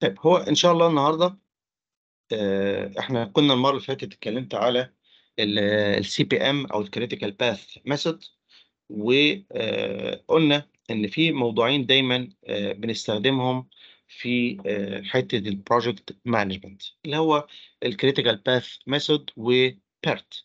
طيب هو ان شاء الله النهارده آه، احنا كنا المره اللي فاتت اتكلمت على السي بي ام او الكريتيكال باث ميثود وقلنا ان في موضوعين دايما آه، بنستخدمهم في آه، حته البروجكت مانجمنت اللي هو الكريتيكال باث ميثود وبيرت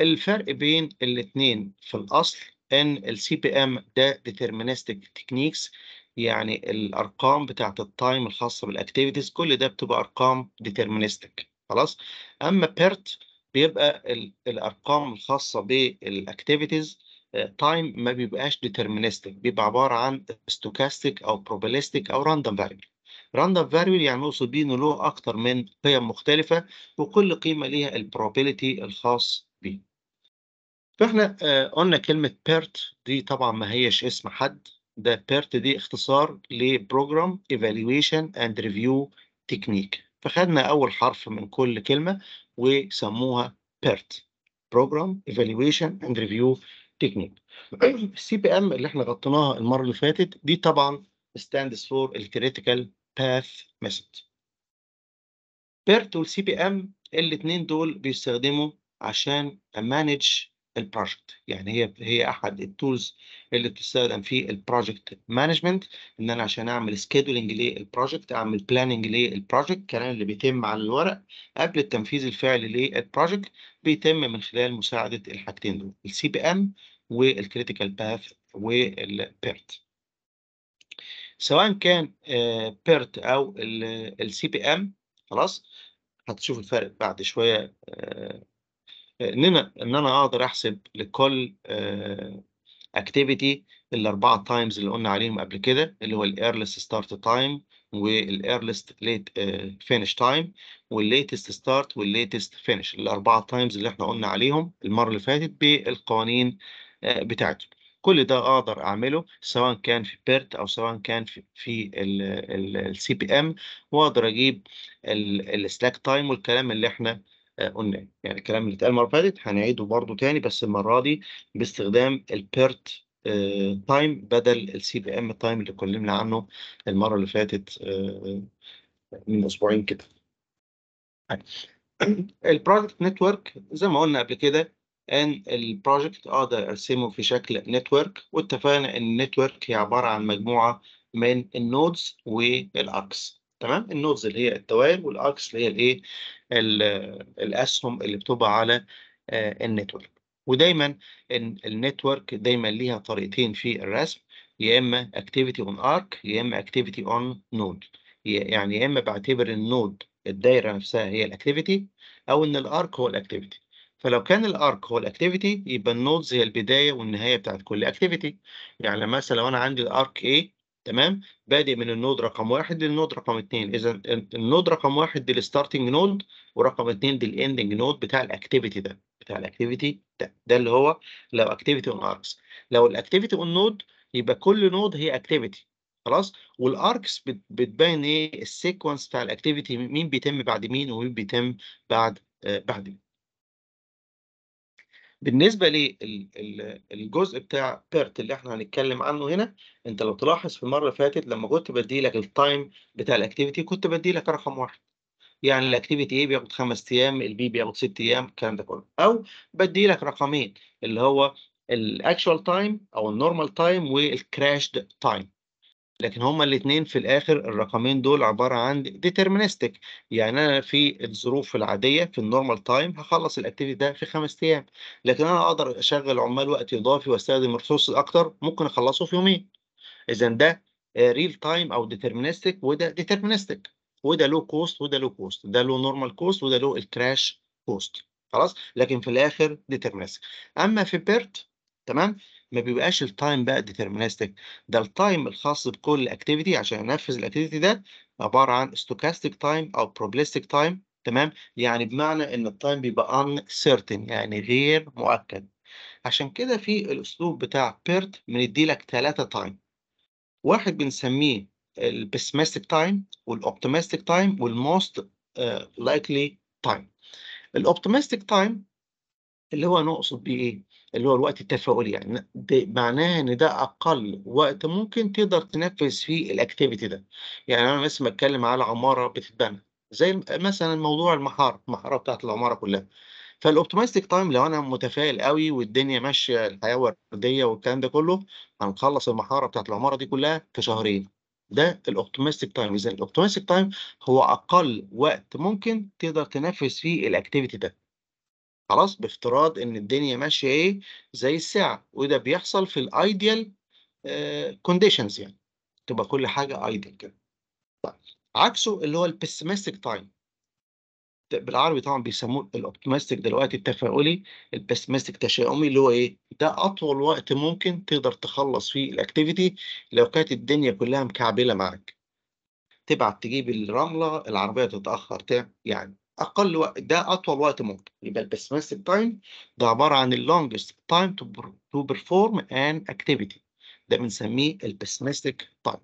الفرق بين الاثنين في الاصل ان السي بي ام ده ديترمينستيك تكنيكس يعني الارقام بتاعه التايم الخاصه بالاكتيفيتيز كل ده بتبقى ارقام ديترمينستك خلاص اما بيرت بيبقى الارقام الخاصه بالاكتيفيتيز آه، تايم ما بيبقاش ديترمينستك بيبقى عباره عن ستوكاستيك او بروبابيليستيك او راندوم فاريبل راندوم فاريبل يعني نقصد بيه انه له اكتر من قيم مختلفه وكل قيمه ليها البروبابيلتي الخاص بيه فاحنا آه، قلنا كلمه بيرت دي طبعا ما هيش اسم حد ده بيرت دي اختصار لبروجرام ايفالويشن اند ريفيو تكنيك فخدنا اول حرف من كل كلمه وسموها بيرت بروجرام ايفالويشن اند ريفيو تكنيك السي بي ام اللي احنا غطيناها المره اللي فاتت دي طبعا ستاندز فور الكريتيكال باث ميثود بيرت والسي بي ام الاثنين دول بيستخدموا عشان امانج البروجكت يعني هي هي احد التولز اللي بتستخدم في البروجكت مانجمنت ان انا عشان اعمل سكيدولينج للبروجكت اعمل بلاننج للبروجكت الكلام اللي بيتم على الورق قبل التنفيذ الفعلي للبروجكت بيتم من خلال مساعده الحاجتين دول السي بي ام والكريتيكال باث والبيرت سواء كان بيرت آه، او السي بي ام خلاص هتشوف الفرق بعد شويه آه، ان انا ان انا اقدر احسب لكل اكتيفيتي الاربعه تايمز اللي قلنا عليهم قبل كده اللي هو الايرلست ستارت تايم والايرلست ليت فينش تايم والليتست ستارت والليتست فينش الاربعه تايمز اللي احنا قلنا عليهم المره اللي فاتت بالقوانين آه، بتاعته كل ده اقدر اعمله سواء كان في بيرت او سواء كان في, في السي بي ام واقدر اجيب السلاك تايم والكلام اللي احنا آه، قلنا يعني الكلام اللي اتقال المره اللي فاتت هنعيده برده تاني بس المره دي باستخدام البيرت تايم آه، بدل السي بي ام تايم اللي اتكلمنا عنه المره اللي فاتت آه، من اسبوعين كده طيب. البروجكت نتورك زي ما قلنا قبل كده ان البروجكت اقدر ارسمه في شكل نتورك واتفقنا ان النتورك هي عباره عن مجموعه من النودز والاركس تمام النودز اللي هي الدوائر والاركس اللي هي الايه الاسهم اللي بتبقى على آه، النتورك ودايما النتورك دايما ليها طريقتين في الرسم يا اما اكتيفيتي اون ارك يا اما اكتيفيتي اون نود يعني يا اما بعتبر النود الدايره نفسها هي الاكتيفيتي او ان الارك هو الاكتيفيتي فلو كان الارك هو الاكتيفيتي يبقى النودز هي البدايه والنهايه بتاعت كل اكتيفيتي يعني مثلا لو انا عندي الارك ايه تمام بادئ من النود رقم واحد للنود رقم اتنين اذا النود رقم واحد دي الستارتنج نود ورقم اتنين دي الاندنج نود بتاع الاكتيفيتي ده بتاع الاكتيفيتي ده ده اللي هو لو اكتيفيتي اون اركس لو الاكتيفيتي اون نود يبقى كل نود هي اكتيفيتي خلاص والاركس بتبين ايه السيكونس بتاع الاكتيفيتي مين بيتم بعد مين ومين بيتم بعد آه بعد مين بالنسبة للجزء بتاع بيرت اللي احنا هنتكلم عنه هنا انت لو تلاحظ في المرة اللي فاتت لما كنت بدي لك التايم بتاع الاكتيفيتي كنت بدي لك رقم واحد يعني الاكتيفيتي ايه بياخد خمس ايام البي بياخد ست ايام الكلام ده كله او بدي لك رقمين اللي هو الاكشوال تايم او النورمال تايم والكراشد تايم لكن هما الاثنين في الآخر الرقمين دول عبارة عن deterministic يعني أنا في الظروف العادية في النورمال تايم هخلص الأكتيفيتي ده في خمس أيام لكن أنا أقدر أشغل عمال وقت إضافي وأستخدم ريسورس أكتر ممكن أخلصه في يومين إذا ده ريل آه، تايم أو deterministic وده deterministic وده له كوست وده له كوست ده له نورمال كوست وده له الكراش كوست خلاص لكن في الآخر deterministic أما في بيرت تمام ما بيبقاش التايم بقى ديترمينستيك ده التايم الخاص بكل اكتيفيتي عشان ننفذ الاكتيفيتي ده عباره عن ستوكاستيك تايم او probabilistic تايم تمام يعني بمعنى ان التايم بيبقى uncertain يعني غير مؤكد عشان كده في الاسلوب بتاع بيرت بندي لك ثلاثه تايم واحد بنسميه البسمستيك تايم والاوبتيمستيك تايم والموست لايكلي تايم الاوبتيمستيك تايم اللي هو نقصد بيه ايه اللي هو الوقت التفاعلي يعني معناها ان ده اقل وقت ممكن تقدر تنفذ فيه الاكتيفيتي ده يعني انا مثلا بتكلم على عماره بتتبنى زي مثلا موضوع المحاره المحاره بتاعت العماره كلها فالاوبتمايستيك تايم لو انا متفائل قوي والدنيا ماشيه الحياه ورديه والكلام ده كله هنخلص المحاره بتاعت العماره دي كلها في شهرين ده الاوبتماستيك تايم اذا الاوبتماستيك تايم هو اقل وقت ممكن تقدر تنفذ فيه الاكتيفيتي ده خلاص بافتراض ان الدنيا ماشيه ايه زي الساعه وده بيحصل في الايديال آه، كونديشنز يعني تبقى كل حاجه ايديال كده طيب عكسه اللي هو البيسمستيك تايم بالعربي طبعا بيسموه الاوبتمستيك دلوقتي التفاؤلي البيسمستيك تشاؤمي اللي هو ايه ده اطول وقت ممكن تقدر تخلص فيه الاكتيفيتي لو كانت الدنيا كلها مكعبله معاك تبعت تجيب الرمله العربيه تتاخر يعني اقل وقت ده اطول وقت ممكن يبقى البسمستيك تايم ده عباره عن اللونجست تايم تو بيرفورم ان اكتيفيتي ده بنسميه البسمستيك تايم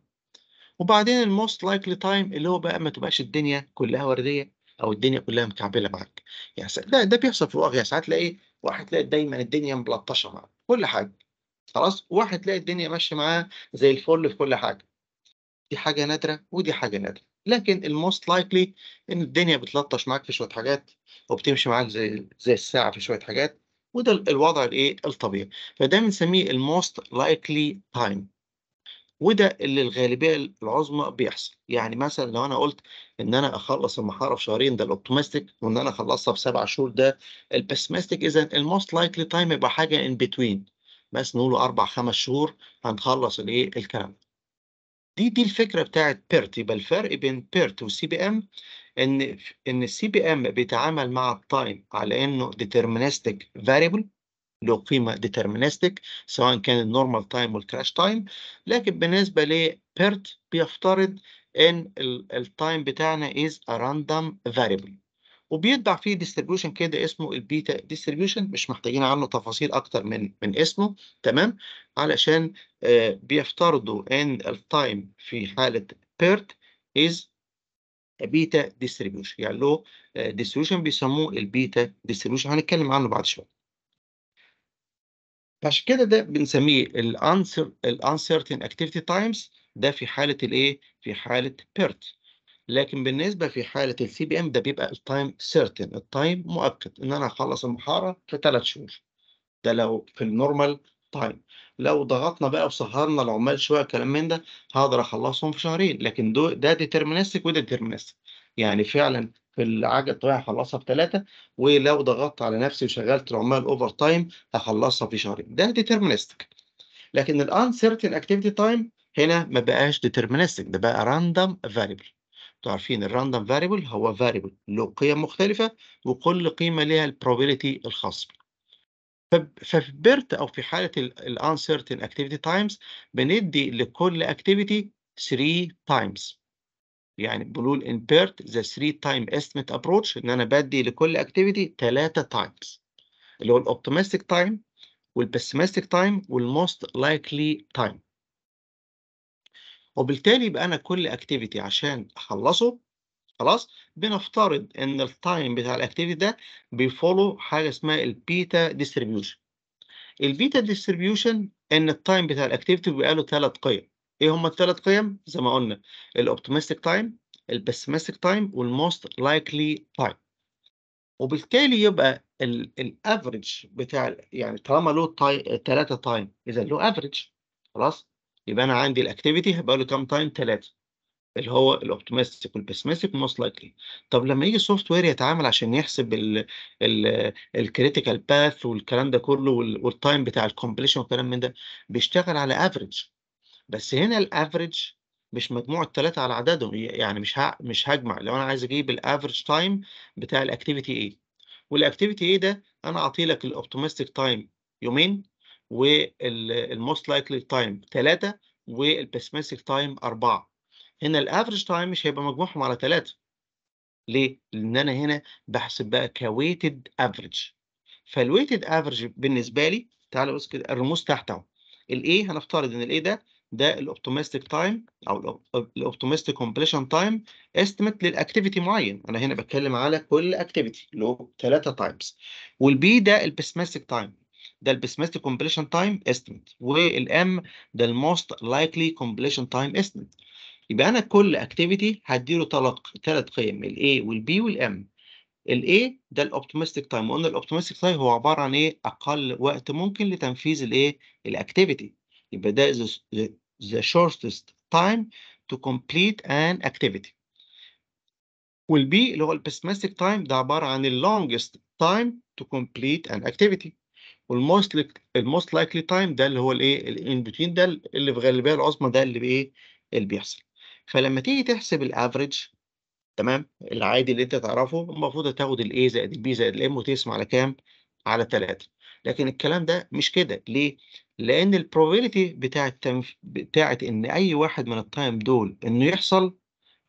وبعدين الموست لايكلي تايم اللي هو بقى ما تبقاش الدنيا كلها ورديه او الدنيا كلها مكعبله معاك يعني ده ده بيحصل في الواقع يعني ساعات تلاقي واحد تلاقي دايما الدنيا ملطشه معاه كل حاجه خلاص واحد تلاقي الدنيا ماشيه معاه زي الفل في كل حاجه دي حاجه نادره ودي حاجه نادره لكن الموست لايكلي ان الدنيا بتلطش معاك في شويه حاجات وبتمشي معاك زي زي الساعه في شويه حاجات وده الوضع الايه الطبيعي فده بنسميه الموست لايكلي تايم وده اللي الغالبيه العظمى بيحصل يعني مثلا لو انا قلت ان انا اخلص المحاره في شهرين ده الاوبتيمستيك وان انا اخلصها في سبع شهور ده البسمستيك اذا الموست لايكلي تايم يبقى حاجه ان بتوين بس نقول اربع خمس شهور هنخلص الايه الكلام دي دي الفكره بتاعت بيرت يبقى الفرق بين بيرت وسي بي ام ان ان السي بي ام بيتعامل مع التايم على انه ديترمينستيك فاريبل له قيمه ديترمينستيك سواء كان النورمال تايم والكراش تايم لكن بالنسبه لبيرت بيفترض ان التايم بتاعنا از راندوم فاريبل وبيطبع فيه ديستريبيوشن كده اسمه البيتا ديستريبيوشن مش محتاجين عنه تفاصيل اكتر من من اسمه تمام علشان آه، بيفترضوا ان التايم في حاله بيرت از بيتا ديستريبيوشن يعني له آه، ديستريبيوشن بيسموه البيتا ديستريبيوشن هنتكلم عنه بعد شويه عشان كده ده بنسميه الانسر الانسرتين اكتيفيتي تايمز ده في حاله الايه في حاله بيرت لكن بالنسبه في حاله السي بي ام ده بيبقى التايم سيرتن التايم مؤكد ان انا هخلص المحاره في ثلاث شهور ده لو في النورمال تايم لو ضغطنا بقى وسهرنا العمال شويه كلام من ده هقدر اخلصهم في شهرين لكن دو ده ديترمينستك وده ديترمينستك يعني فعلا في العجل الطبيعي هخلصها في ثلاثه ولو ضغطت على نفسي وشغلت العمال اوفر تايم هخلصها في شهرين ده ديترمينستك لكن سيرتن اكتيفيتي تايم هنا ما بقاش ديترمينستك ده بقى راندوم فاريبل انتوا عارفين الراندوم فاريبل هو فاريبل له قيم مختلفه وكل قيمه ليها البروبابيلتي الخاص بيه ففي بيرت او في حاله uncertain اكتيفيتي تايمز بندي لكل اكتيفيتي 3 تايمز يعني بنقول ان بيرت ذا 3 تايم estimate ابروتش ان انا بدي لكل اكتيفيتي 3 تايمز اللي هو والـ تايم time تايم والموست لايكلي تايم وبالتالي يبقى انا كل اكتيفيتي عشان اخلصه خلاص بنفترض ان التايم بتاع الاكتيفيتي ده بيفولو حاجه اسمها البيتا ديستريبيوشن البيتا ديستريبيوشن ان التايم بتاع الاكتيفيتي بيبقى له ثلاث قيم ايه هما الثلاث قيم زي ما قلنا الاوبتيمستيك تايم البسيمستيك تايم والموست لايكلي تايم وبالتالي يبقى الافريج بتاع يعني طالما له ثلاثه تايم اذا له افريج خلاص يبقى انا عندي الاكتيفيتي هبقى له كام تايم ثلاثه اللي هو الاوبتمستيك والبسمستيك موست لايكلي طب لما يجي سوفت وير يتعامل عشان يحسب الكريتيكال باث والكلام ده كله والتايم بتاع الكومبليشن والكلام من ده بيشتغل على افريج بس هنا الافريج مش مجموع الثلاثه على عددهم يعني مش مش هجمع لو انا عايز اجيب الافريج تايم بتاع الاكتيفيتي ايه والاكتيفيتي ايه ده انا اعطي لك الاوبتمستيك تايم يومين والموست لايكلي تايم 3 والبيسمستيك تايم 4 هنا الافريج تايم مش هيبقى مجموعهم على 3 ليه؟ لان انا هنا بحسب بقى كويتد افريج فالويتد افريج بالنسبه لي تعالى بص كده الرموز تحت اهو الاي هنفترض ان الاي ده ده الاوبتومستيك تايم او الاوبتومستيك كومبليشن تايم استيميت للاكتيفيتي معين انا هنا بتكلم على كل اكتيفيتي اللي هو 3 تايمز والبي ده البيسمستيك تايم ده الـ pessimistic completion time estimate والـ M ده الـ most likely completion time estimate يبقى أنا كل activity هديله طلق تلات قيم الـ A والـ B والـ M الـ A ده الـ optimistic time وقلنا الـ optimistic time هو عبارة عن إيه أقل وقت ممكن لتنفيذ الـ A الـ activity يبقى ده the, the shortest time to complete an activity والـ B اللي هو الـ pessimistic time ده عبارة عن الـ longest time to complete an activity والموست الموست لايكلي تايم ده اللي هو الايه الان بتوين ده اللي في الغالبيه العظمى ده اللي بايه اللي بيحصل فلما تيجي تحسب الافريج تمام العادي اللي انت تعرفه المفروض تاخد الاي زائد البي زائد الام وتقسم على كام على 3 لكن الكلام ده مش كده ليه لان البروبابيلتي بتاعه التنف... بتاعه ان اي واحد من التايم دول انه يحصل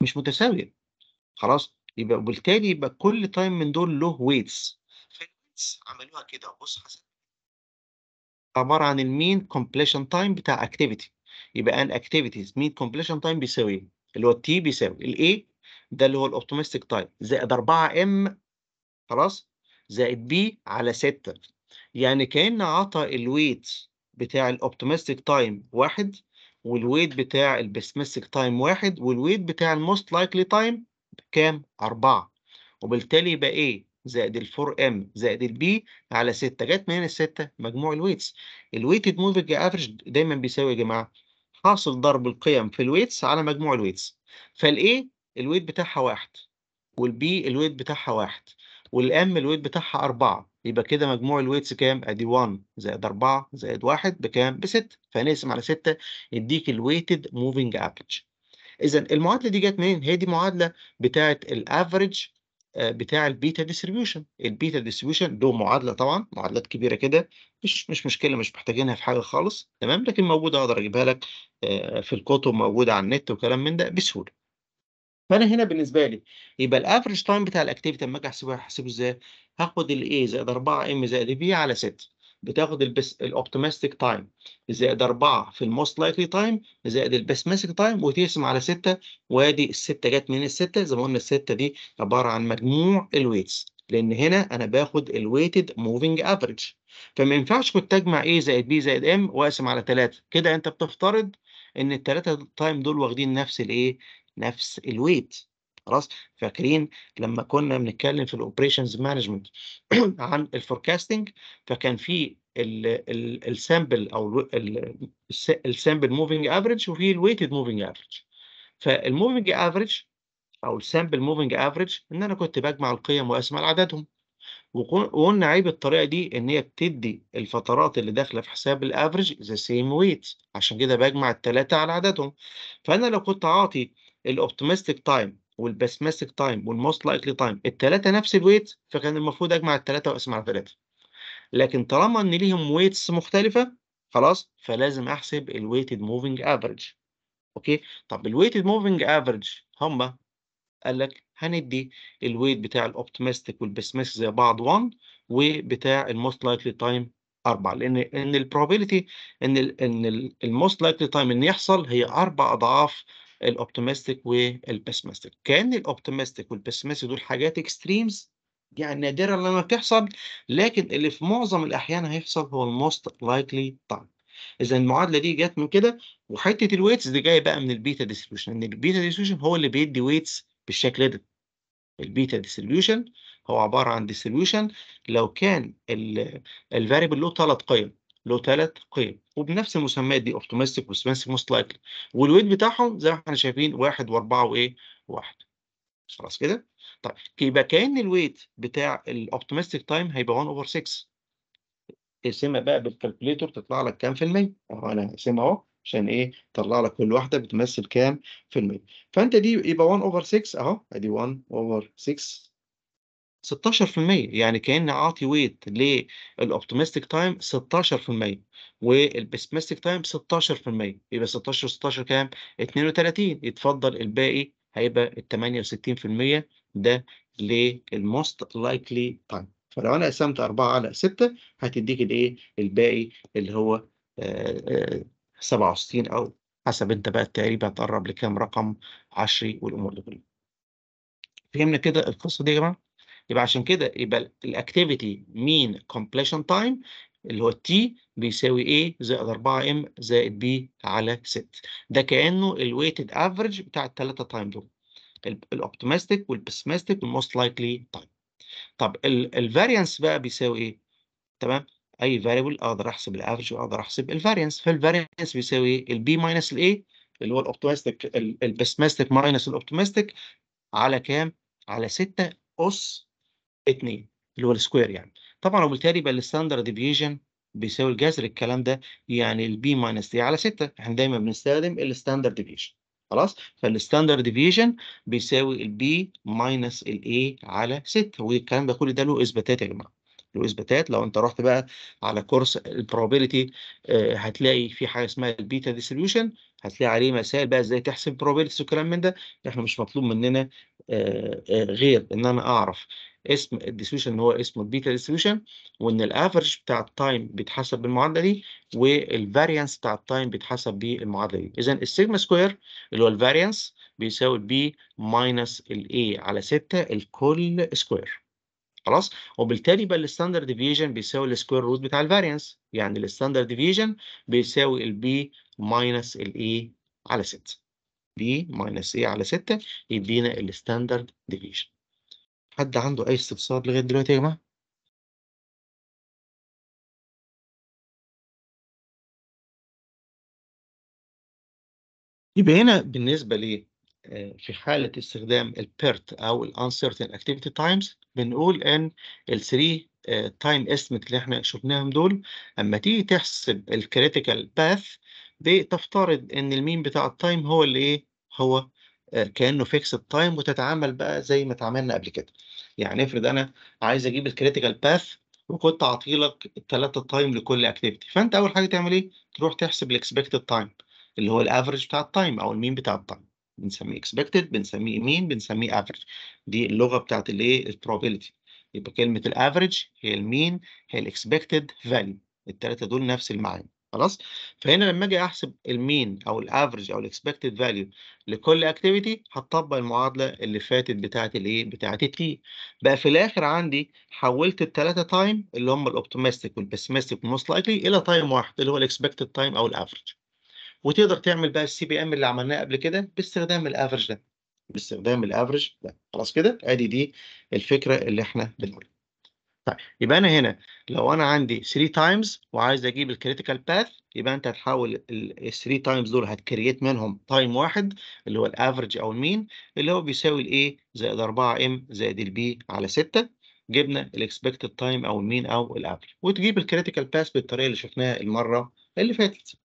مش متساويه خلاص يبقى وبالتالي يبقى كل تايم من دول له ويتس عملوها كده بص حسب عباره عن المين كومبليشن تايم بتاع اكتيفيتي يبقى ان اكتيفيتيز مين كومبليشن تايم بيساوي ايه؟ اللي هو تي بيساوي الاي ده اللي هو الاوبتيمستيك تايم زائد 4 ام خلاص زائد بي على 6 يعني كان عطى الويت بتاع الاوبتيمستيك تايم واحد والويت بتاع البسمستيك تايم واحد والويت بتاع الموست لايكلي تايم كام؟ أربعة وبالتالي يبقى ايه؟ زائد ال 4 m زائد البي على 6 جت منين 6 مجموع الويتس الويتد موفنج افريج دايما بيساوي يا جماعه حاصل ضرب القيم في الويتس على مجموع الويتس فالاي الويت بتاعها واحد والبي الويت بتاعها واحد والام الويت بتاعها أربعة يبقى كده مجموع الويتس كام؟ ادي 1 زائد 4 زائد 1 بكام؟ ب 6 فهنقسم على 6 يديك الويتد موفنج افريج. اذا المعادله دي جت منين؟ هي دي معادله بتاعه الافريج آه، بتاع البيتا ديستريبيوشن البيتا ديستريبيوشن له معادله طبعا معادلات كبيره كده مش مش مشكله مش محتاجينها في حاجه خالص تمام لكن موجوده اقدر اجيبها لك آه، في الكتب موجوده على النت وكلام من ده بسهوله فانا هنا بالنسبه لي يبقى الافرج تايم بتاع الاكتيفيتي لما اجي احسبه هحسبه ازاي هاخد الاي زائد 4 ام زائد بي على 6 بتاخد البس الاوبتيمستيك تايم زائد 4 في الموست لايكلي تايم زائد البسمستيك تايم وتقسم على 6 وادي السته جت من السته زي ما قلنا السته دي عباره عن مجموع الويتس لان هنا انا باخد الويتد موفينج افريج فما ينفعش كنت اجمع A زائد بي زائد ام واقسم على 3 كده انت بتفترض ان الثلاثه تايم دول واخدين نفس الايه نفس الويت خلاص فاكرين لما كنا بنتكلم في الاوبريشنز مانجمنت عن الفوركاستنج فكان في السامبل او السامبل موفينج افريج وفي الويتد موفينج افريج فالموفينج افريج او السامبل موفينج افريج ان انا كنت بجمع القيم واسمع عددهم وقلنا عيب الطريقه دي ان هي بتدي الفترات اللي داخله في حساب الافريج ذا سيم ويت عشان كده بجمع الثلاثه على عددهم فانا لو كنت عاطي الاوبتيمستيك تايم والبسماسك تايم والموست لايكلي تايم الثلاثه نفس الويت فكان المفروض اجمع الثلاثه واقسم على ثلاثه لكن طالما ان ليهم ويتس مختلفه خلاص فلازم احسب الويتد موفينج افريج اوكي طب الويتد موفينج افريج هما قال لك هندي الويت بتاع الاوبتمستيك والبسماسك زي بعض 1 وبتاع الموست لايكلي تايم 4 لان ان البروبابيلتي ان ان الموست لايكلي تايم ان يحصل هي اربع اضعاف الاوبتيمستيك والبسمستيك كان الاوبتيمستيك والبسمستيك دول حاجات اكستريمز يعني نادرا لما بتحصل لكن اللي في معظم الاحيان هيحصل هو الموست لايكلي تايم اذا المعادله دي جت من كده وحته الويتس دي جايه بقى من البيتا ديستريبيوشن ان البيتا ديستريبيوشن هو اللي بيدي ويتس بالشكل ده البيتا ديستريبيوشن هو عباره عن ديستريبيوشن لو كان الفاريبل له ثلاث قيم له ثلاث قيم وبنفس المسميات دي اوبتمستيك وسبانسيك موست لايكلي والويت بتاعهم زي ما احنا شايفين واحد واربعه وايه؟ واحد خلاص كده؟ طيب يبقى كان الويت بتاع الاوبتمستيك تايم هيبقى 1 اوفر 6 اقسمها بقى بالكالكوليتور تطلع لك كام في المية؟ اهو انا هقسمها اهو عشان ايه؟ تطلع لك كل واحده بتمثل كام في المية فانت دي يبقى 1 اوفر 6 اهو ادي 1 اوفر 6 16% يعني كأني عاطي ويت للأوبتيمستيك تايم 16% والبسمستيك تايم 16% يبقى 16 16 كام؟ 32 يتفضل الباقي هيبقى ال 68% ده للموست لايكلي تايم فلو انا قسمت 4 على 6 هتديك الايه؟ الباقي اللي هو 67 آه، آه، او حسب انت بقى التقريب هتقرب لكام رقم عشري والامور دي كلها. فهمنا كده القصه دي يا جماعه؟ يبقى عشان كده يبقى الاكتيفيتي مين كومبليشن تايم اللي هو تي بيساوي ايه زائد 4 ام زائد بي على 6 ده كانه الويتد افريج بتاع الثلاثه تايم دول الاوبتمستيك والبسمستيك والموست لايكلي تايم طب الفاريانس بقى بيساوي ايه تمام اي فاريبل اقدر احسب الافريج واقدر احسب الفاريانس فالفاريانس بيساوي ايه البي ماينس الاي اللي هو الاوبتمستيك البسمستيك ماينس الاوبتمستيك على كام على 6 اس 2 اللي هو السكوير يعني طبعا وبالتالي يبقى الستاندرد ديفيجن بيساوي الجذر الكلام ده يعني البي ماينس دي على 6 احنا دايما بنستخدم الستاندرد ديفيجن خلاص فالستاندرد ديفيجن بيساوي البي ماينس الاي على 6 والكلام ده كل ده له اثباتات يا جماعه له اثباتات لو انت رحت بقى على كورس البروبابيلتي آه هتلاقي في حاجه اسمها البيتا ديستريبيوشن هتلاقي عليه مسائل بقى ازاي تحسب probabilities والكلام من ده احنا مش مطلوب مننا آه، آه، غير ان انا اعرف اسم الديستريبيوشن هو اسمه البيتا ديستريبيوشن وان الافرج بتاع التايم بيتحسب بالمعادله دي والفاريانس بتاع التايم بيتحسب بالمعادله دي اذا السيجما سكوير اللي هو الفاريانس بيساوي البي ماينس الاي على 6 الكل سكوير خلاص وبالتالي بقى الستاندرد ديفيجن بيساوي السكوير روت بتاع الفاريانس يعني الستاندرد ديفيجن بيساوي البي ماينس الاي على 6 بي ماينس اي على 6 يدينا الستاندرد ديفيجن حد عنده أي استفسار لغاية دلوقتي يا جماعة؟ يبقى هنا بالنسبة ل آه، في حالة استخدام البيرت أو ال Uncertain Activity Times بنقول إن ال 3 تايم استيميت اللي احنا شفناهم دول أما تيجي تحسب الكريتيكال باث بتفترض إن المين بتاع التايم هو اللي إيه؟ هو آه، كانه فيكس تايم وتتعامل بقى زي ما اتعاملنا قبل كده يعني افرض انا عايز اجيب الكريتيكال باث وكنت اعطي لك الثلاثه تايم لكل اكتيفيتي فانت اول حاجه تعمل ايه تروح تحسب الاكسبكتد تايم اللي هو الافرج بتاع التايم او المين بتاع التايم بنسميه اكسبكتد بنسميه مين بنسميه افرج دي اللغه بتاعت الايه البروبابيلتي يبقى كلمه الافرج هي المين هي الاكسبكتد فاليو الثلاثه دول نفس المعاني خلاص فهنا لما اجي احسب المين او الافرج او الاكسبكتد فاليو لكل اكتيفيتي هطبق المعادله اللي فاتت بتاعه الايه بتاعه التي بقى في الاخر عندي حولت الثلاثه تايم اللي هم الاوبتيمستيك والبسيمستيك موست لايكلي الى تايم واحد اللي هو الاكسبكتد تايم او الافرج وتقدر تعمل بقى السي بي ام اللي عملناه قبل كده باستخدام الافرج ده باستخدام الافرج ده خلاص كده ادي دي الفكره اللي احنا بنقولها طيب يبقى انا هنا لو انا عندي 3 تايمز وعايز اجيب الكريتيكال باث يبقى انت هتحاول ال 3 تايمز دول هتكريت منهم تايم واحد اللي هو الافرج او المين اللي هو بيساوي الايه زائد 4 ام زائد البي على 6 جبنا الاكسبكتد تايم او المين او الافرج وتجيب الكريتيكال باث بالطريقه اللي شفناها المره اللي فاتت.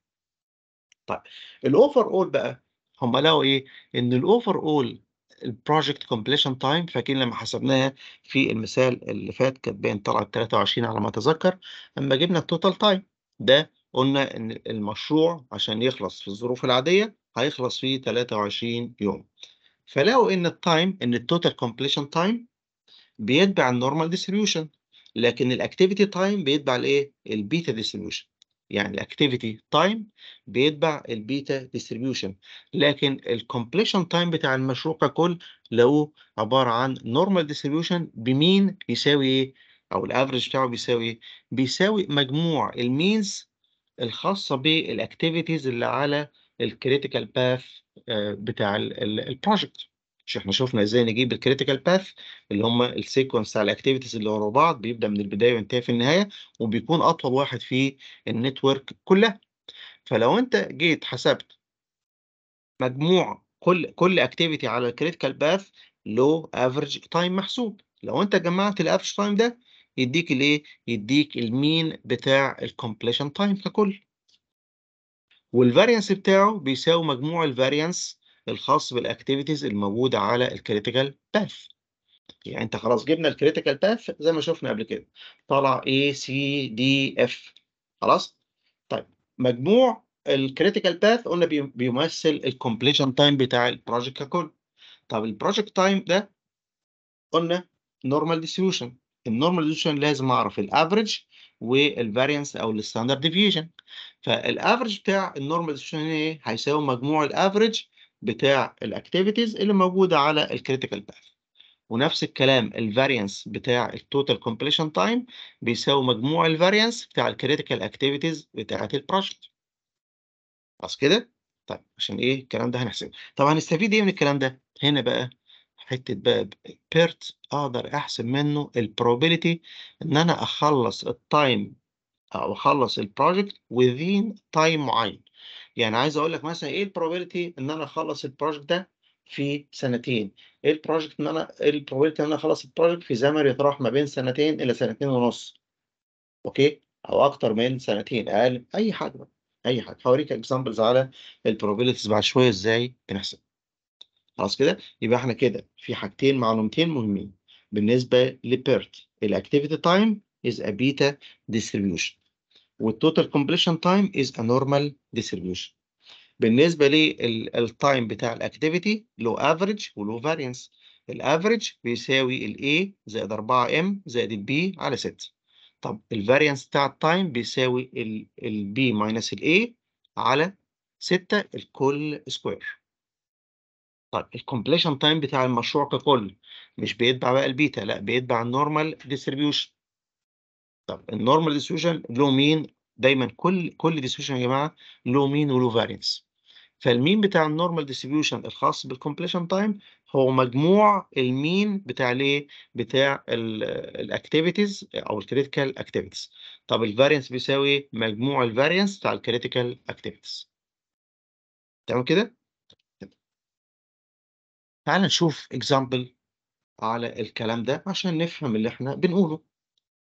طيب الاوفر اول بقى هم لقوا ايه؟ ان الاوفر اول البروجكت كومبليشن تايم فاكرين لما حسبناها في المثال اللي فات كانت باين طلعت 23 على ما اتذكر اما جبنا التوتال تايم ده قلنا ان المشروع عشان يخلص في الظروف العاديه هيخلص في 23 يوم فلقوا ان التايم ان التوتال كومبليشن تايم بيتبع النورمال ديستريبيوشن لكن الاكتيفيتي تايم بيتبع الايه البيتا ديستريبيوشن يعني الاكتيفيتي تايم بيتبع البيتا ديستريبيوشن لكن الكومبليشن تايم بتاع المشروع ككل لو عباره عن نورمال ديستريبيوشن بمين بيساوي ايه او الافرج بتاعه بيساوي إيه؟ بيساوي مجموع المينز الخاصه بالاكتيفيتيز اللي على الكريتيكال باث آه، بتاع البروجكت مش احنا شفنا ازاي نجيب الكريتيكال باث اللي هم السيكونس بتاع الاكتيفيتيز اللي ورا بعض بيبدا من البدايه وينتهي في النهايه وبيكون اطول واحد في النتورك كلها فلو انت جيت حسبت مجموع كل كل اكتيفيتي على الكريتيكال باث له افريج تايم محسوب لو انت جمعت الافريج تايم ده يديك الايه يديك المين بتاع الكومبليشن تايم ككل والفاريانس بتاعه بيساوي مجموع الفاريانس الخاص بالاكتيفيتيز الموجوده على الكريتيكال باث يعني انت خلاص جبنا الكريتيكال باث زي ما شفنا قبل كده طلع اي سي دي اف خلاص طيب مجموع الكريتيكال باث قلنا بيمثل الكومبليشن تايم بتاع البروجكت ككل طب البروجكت تايم ده قلنا نورمال ديستريبيوشن النورمال ديستريبيوشن لازم اعرف الافريج والفاريانس او الستاندرد ديفيجن فالافريج بتاع النورمال ديستريبيوشن ايه هيساوي مجموع الافريج بتاع الاكتيفيتيز اللي موجوده على الكريتيكال باث ونفس الكلام الفاريانس بتاع التوتال كومبليشن تايم بيساوي مجموع الفاريانس بتاع الكريتيكال اكتيفيتيز بتاعه البروجكت بس كده طيب عشان ايه الكلام ده هنحسبه طب هنستفيد ايه من الكلام ده هنا بقى حته بقى بيرت اقدر احسب منه البروبابيلتي ان انا اخلص التايم او اخلص البروجكت within تايم معين يعني عايز اقول لك مثلا ايه البروبابيلتي ان انا اخلص البروجكت ده في سنتين ايه البروجكت ان انا ايه البروبابيلتي ان انا اخلص البروجكت في زمن يتراوح ما بين سنتين الى سنتين ونص اوكي او اكتر من سنتين اقل اي حاجه اي حاجه هوريك اكزامبلز على البروبابيلتيز بعد شويه ازاي بنحسب خلاص كده يبقى احنا كده في حاجتين معلومتين مهمين بالنسبه لبيرت الاكتيفيتي تايم از ا بيتا ديستريبيوشن والتوتال كومبليشن تايم از ا نورمال ديستريبيوشن بالنسبه للتايم بتاع الاكتيفيتي له افريج وله فارينس الافريج بيساوي الاي زائد 4 ام زائد البي على 6 طب الفارينس بتاع التايم بيساوي البي ماينس الاي على 6 الكل سكوير طيب الكومبليشن تايم بتاع المشروع ككل مش بيتبع بقى البيتا لا بيتبع النورمال ديستريبيوشن طب النورمال ديستريبيوشن له مين دايما كل كل ديستريبيوشن يا جماعه له مين وله فارينس فالمين بتاع النورمال ديستريبيوشن الخاص بالكومبليشن تايم هو مجموع المين بتاع ليه بتاع الاكتيفيتيز او الكريتيكال اكتيفيتيز طب الفارينس بيساوي مجموع الفارينس بتاع الكريتيكال اكتيفيتيز تمام كده تعال نشوف اكزامبل على الكلام ده عشان نفهم اللي احنا بنقوله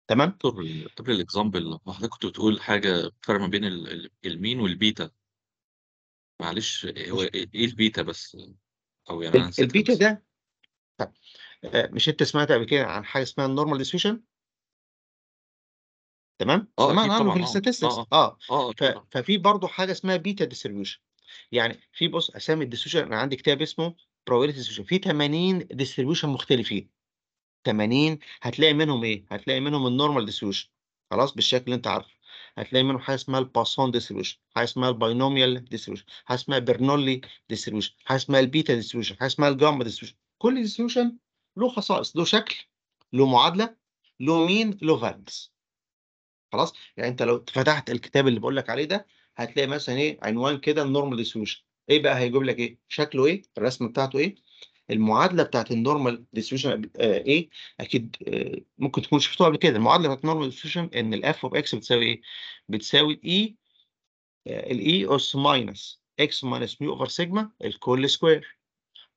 تمام طب طب الاكزامبل حضرتك كنت بتقول حاجه فرق ما بين المين والبيتا معلش هو ايه البيتا بس او يعني انا ال- البيتا بس ده طب، آه، مش انت سمعت قبل كده عن حاجه اسمها النورمال ديسويشن تمام اه سمعنا عنه في طبعا آه. اه اه اه اه اه ف... طبعا ففي برضه حاجه اسمها بيتا ديستريبيوشن يعني في بص اسامي الديستريبيوشن انا عندي كتاب اسمه probability ديستريبيوشن في 80 ديستريبيوشن مختلفين 80 هتلاقي منهم ايه؟ هتلاقي منهم النورمال ديستريبيوشن خلاص بالشكل اللي انت عارفه هتلاقي منهم حاجه اسمها الباسون ديستريبيوشن حاجه اسمها الباينوميال ديستريبيوشن حاجه اسمها برنولي ديستريبيوشن حاجه اسمها البيتا ديستريبيوشن حاجه اسمها الجاما ديستريبيوشن كل ديستريبيوشن له خصائص له شكل له معادله له مين له فاليوز خلاص يعني انت لو فتحت الكتاب اللي بقول لك عليه ده هتلاقي مثلا ايه عنوان كده النورمال ديستريبيوشن ايه بقى هيجيب لك ايه شكله ايه الرسمه بتاعته ايه المعادله بتاعت النورمال ديستريبيوشن ايه اكيد آه، ممكن تكون شفتوها قبل كده المعادله بتاعت النورمال ديستريبيوشن ان الاف اوف اكس بتساوي ايه بتساوي الاي الاي اس ماينس اكس ماينس ميو اوفر سيجما الكل سكوير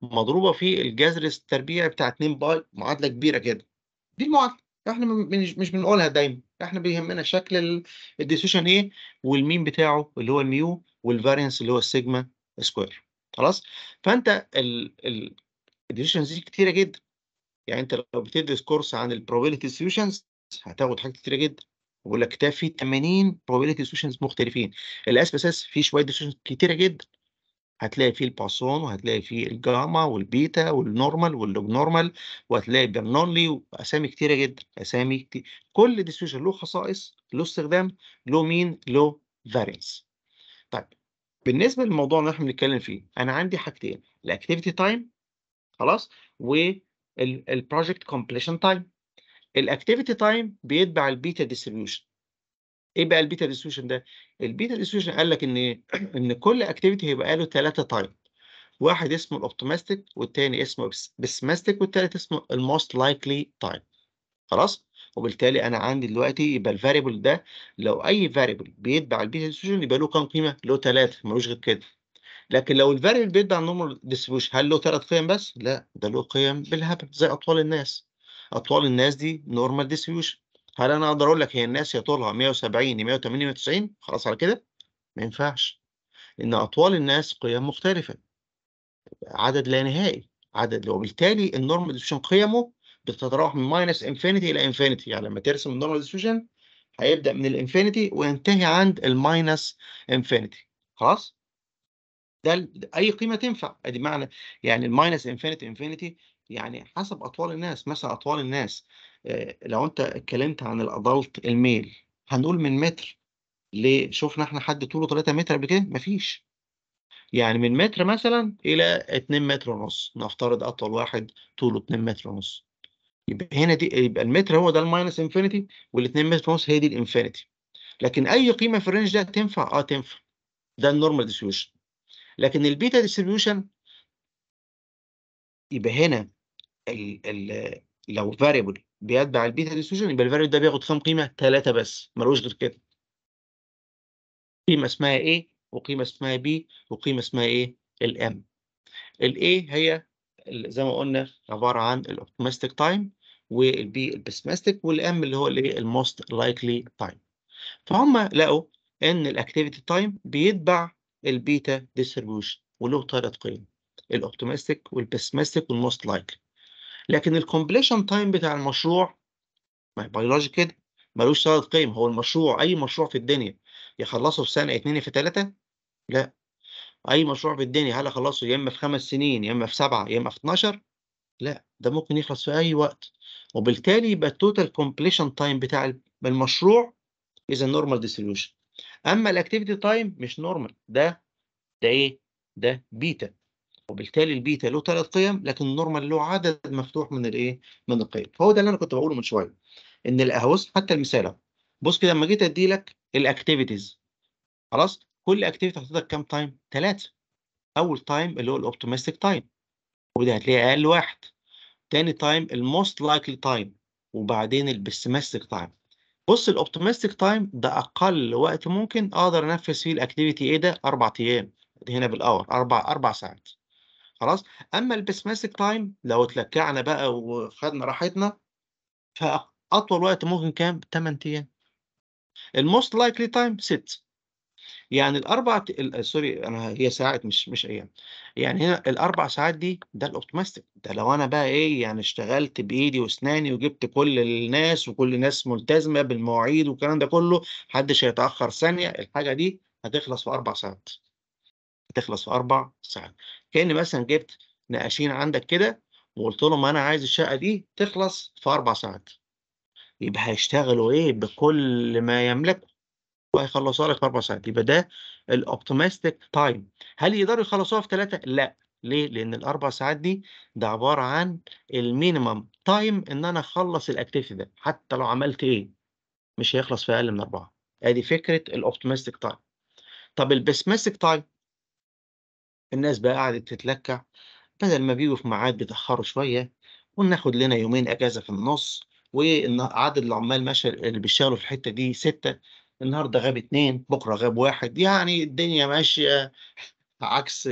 مضروبه في الجذر التربيع بتاع 2 باي معادله كبيره كده دي المعادله احنا مش بنقولها دايما احنا بيهمنا شكل الديسيشن ايه والمين بتاعه اللي هو الميو والفارينس اللي هو السيجما سكوير خلاص فانت ال ال الديسيشنز دي كتيره جدا يعني انت لو بتدرس كورس عن البروبابيلتي سوليوشنز هتاخد حاجات كتيره جدا بقول لك كتاب فيه 80 probability solutions مختلفين الاس بس, فيه شويه decisions كتيره جدا هتلاقي فيه الباسون وهتلاقي فيه الجاما والبيتا والنورمال نورمال وهتلاقي برنونلي واسامي كتيره جدا اسامي كتير. كل ديسيوشن له خصائص له استخدام له مين له فارينس طيب بالنسبه للموضوع اللي احنا بنتكلم فيه انا عندي حاجتين الاكتيفيتي تايم خلاص والبروجكت كومبليشن تايم الاكتيفيتي تايم بيتبع البيتا ديستريبيوشن ايه بقى البيتا ديستريبيوشن ده البيتا ديستريبيوشن قال لك ان ان كل اكتيفيتي هيبقى له ثلاثه تايم واحد اسمه optimistic والثاني اسمه بسمستيك والثالث اسمه الموست لايكلي تايم خلاص وبالتالي انا عندي دلوقتي يبقى الفاريبل ده لو اي فاريبل بيتبع البيتا ديستريبيوشن يبقى له كام قيمه له ثلاثه ملوش غير كده لكن لو الفاريبل بيتبع النورمال ديستريبيوشن هل له ثلاث قيم بس؟ لا ده له قيم بالهبل زي اطوال الناس اطوال الناس دي نورمال ديستريبيوشن هل انا اقدر اقول لك هي الناس يا طولها 170 180 190 خلاص على كده؟ ما ينفعش ان اطوال الناس قيم مختلفه عدد لا نهائي عدد وبالتالي النورمال ديستريبيوشن قيمه بتتراوح من ماينس انفينيتي الى انفينيتي يعني لما ترسم النورمال ديستريبيوشن هيبدا من الانفينيتي وينتهي عند الماينس انفينيتي خلاص ده اي قيمه تنفع ادي معنى يعني الماينس انفينيتي انفينيتي يعني حسب اطوال الناس مثلا اطوال الناس لو انت اتكلمت عن الادلت الميل هنقول من متر ليه شفنا احنا حد طوله 3 متر قبل كده مفيش يعني من متر مثلا الى 2 متر ونص نفترض اطول واحد طوله 2 متر ونص يبقى هنا دي يبقى المتر هو ده الماينس انفينيتي وال2 متر ونص هي دي الانفينيتي لكن اي قيمه في الرينج ده تنفع اه تنفع ده النورمال ديستريبيوشن لكن البيتا ديستريبيوشن يبقى هنا الـ الـ لو فاريبل بيتبع البيتا ديستريبيوشن يبقى الفاريبل ده بياخد كام قيمه؟ ثلاثه بس ملوش غير كده. قيمه اسمها A وقيمه اسمها B وقيمه اسمها ايه؟ الام. الاي هي زي ما قلنا عباره عن الاوبتمستيك تايم والبي البسمستيك والام اللي هو الايه؟ الموست لايكلي تايم. فهم لقوا ان الاكتيفيتي تايم بيتبع البيتا ديستريبيوشن وله ثلاث قيم الاوبتمستيك والبسمستيك والموست لايكلي لكن الكومبليشن تايم بتاع المشروع ما بيولوجي كده ملوش ثلاث قيم هو المشروع اي مشروع في الدنيا يخلصه في سنه اتنين في ثلاثه لا اي مشروع في الدنيا هل اخلصه يا اما في خمس سنين يا اما في سبعه يا اما في 12 لا ده ممكن يخلص في اي وقت وبالتالي يبقى التوتال كومبليشن تايم بتاع المشروع از نورمال ديستريبيوشن اما الاكتيفيتي تايم مش نورمال ده ده ايه ده بيتا وبالتالي البيتا له ثلاث قيم لكن النورمال له عدد مفتوح من الايه من القيم فهو ده اللي انا كنت بقوله من شويه ان الاهوس حتى المثال بص كده لما جيت ادي لك الاكتيفيتيز خلاص كل اكتيفيتي حطيتك كام تايم ثلاثه اول تايم اللي هو الاوبتيمستيك تايم وده هتلاقيه اقل واحد تاني تايم الموست لايكلي تايم وبعدين البسمستيك تايم بص الاوبتمستيك تايم ده اقل وقت ممكن اقدر انفذ فيه الاكتيفيتي ايه ده اربع ايام هنا بالاور اربع اربع ساعات خلاص اما البسماسك تايم لو اتلكعنا بقى وخدنا راحتنا فاطول وقت ممكن كام 8 ايام الموست لايكلي تايم 6 يعني الاربع سوري انا هي ساعات مش مش ايام يعني هنا الاربع ساعات دي ده الاوتوماتيك ده لو انا بقى ايه يعني اشتغلت بايدي واسناني وجبت كل الناس وكل الناس ملتزمه بالمواعيد والكلام ده كله محدش هيتاخر ثانيه الحاجه دي هتخلص في اربع ساعات هتخلص في اربع ساعات كان مثلا جبت نقاشين عندك كده وقلت لهم انا عايز الشقه دي تخلص في اربع ساعات يبقى هيشتغلوا ايه بكل ما يملكوا وهيخلصوها لك في اربع ساعات يبقى ده الاوبتمستيك تايم هل يقدروا يخلصوها في ثلاثه؟ لا ليه؟ لان الاربع ساعات دي ده عباره عن المينيمم تايم ان انا اخلص الاكتيفيتي ده حتى لو عملت ايه مش هيخلص في اقل من اربعه ادي فكره الاوبتمستيك تايم طب البسمستيك تايم الناس بقى قعدت تتلكع بدل ما بيجوا في ميعاد بيتاخروا شويه وناخد لنا يومين اجازه في النص وعدد العمال ماشي اللي بيشتغلوا في الحته دي سته النهارده غاب اتنين بكره غاب واحد يعني الدنيا ماشيه عكس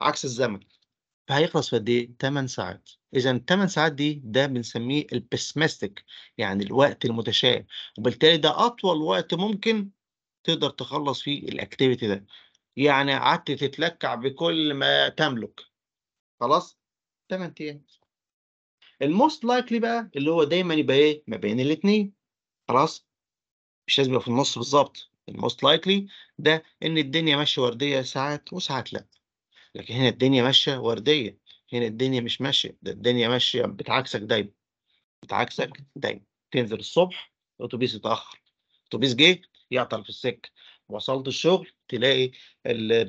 عكس الزمن فهيخلص في قد ايه؟ 8 ساعات اذا 8 ساعات دي ده بنسميه البسمستيك يعني الوقت المتشائم وبالتالي ده اطول وقت ممكن تقدر تخلص فيه الاكتيفيتي ده يعني قعدت تتلكع بكل ما تملك خلاص 8 ايام الموست لايكلي بقى اللي هو دايما يبقى ايه ما بين الاثنين خلاص مش لازم يبقى في النص بالظبط الموست لايكلي ده ان الدنيا ماشيه ورديه ساعات وساعات لا لكن هنا الدنيا ماشيه ورديه هنا الدنيا مش ماشيه ده الدنيا ماشيه بتعكسك دايما بتعكسك دايما تنزل الصبح الاتوبيس يتاخر الاتوبيس جه يعطل في السكه وصلت الشغل تلاقي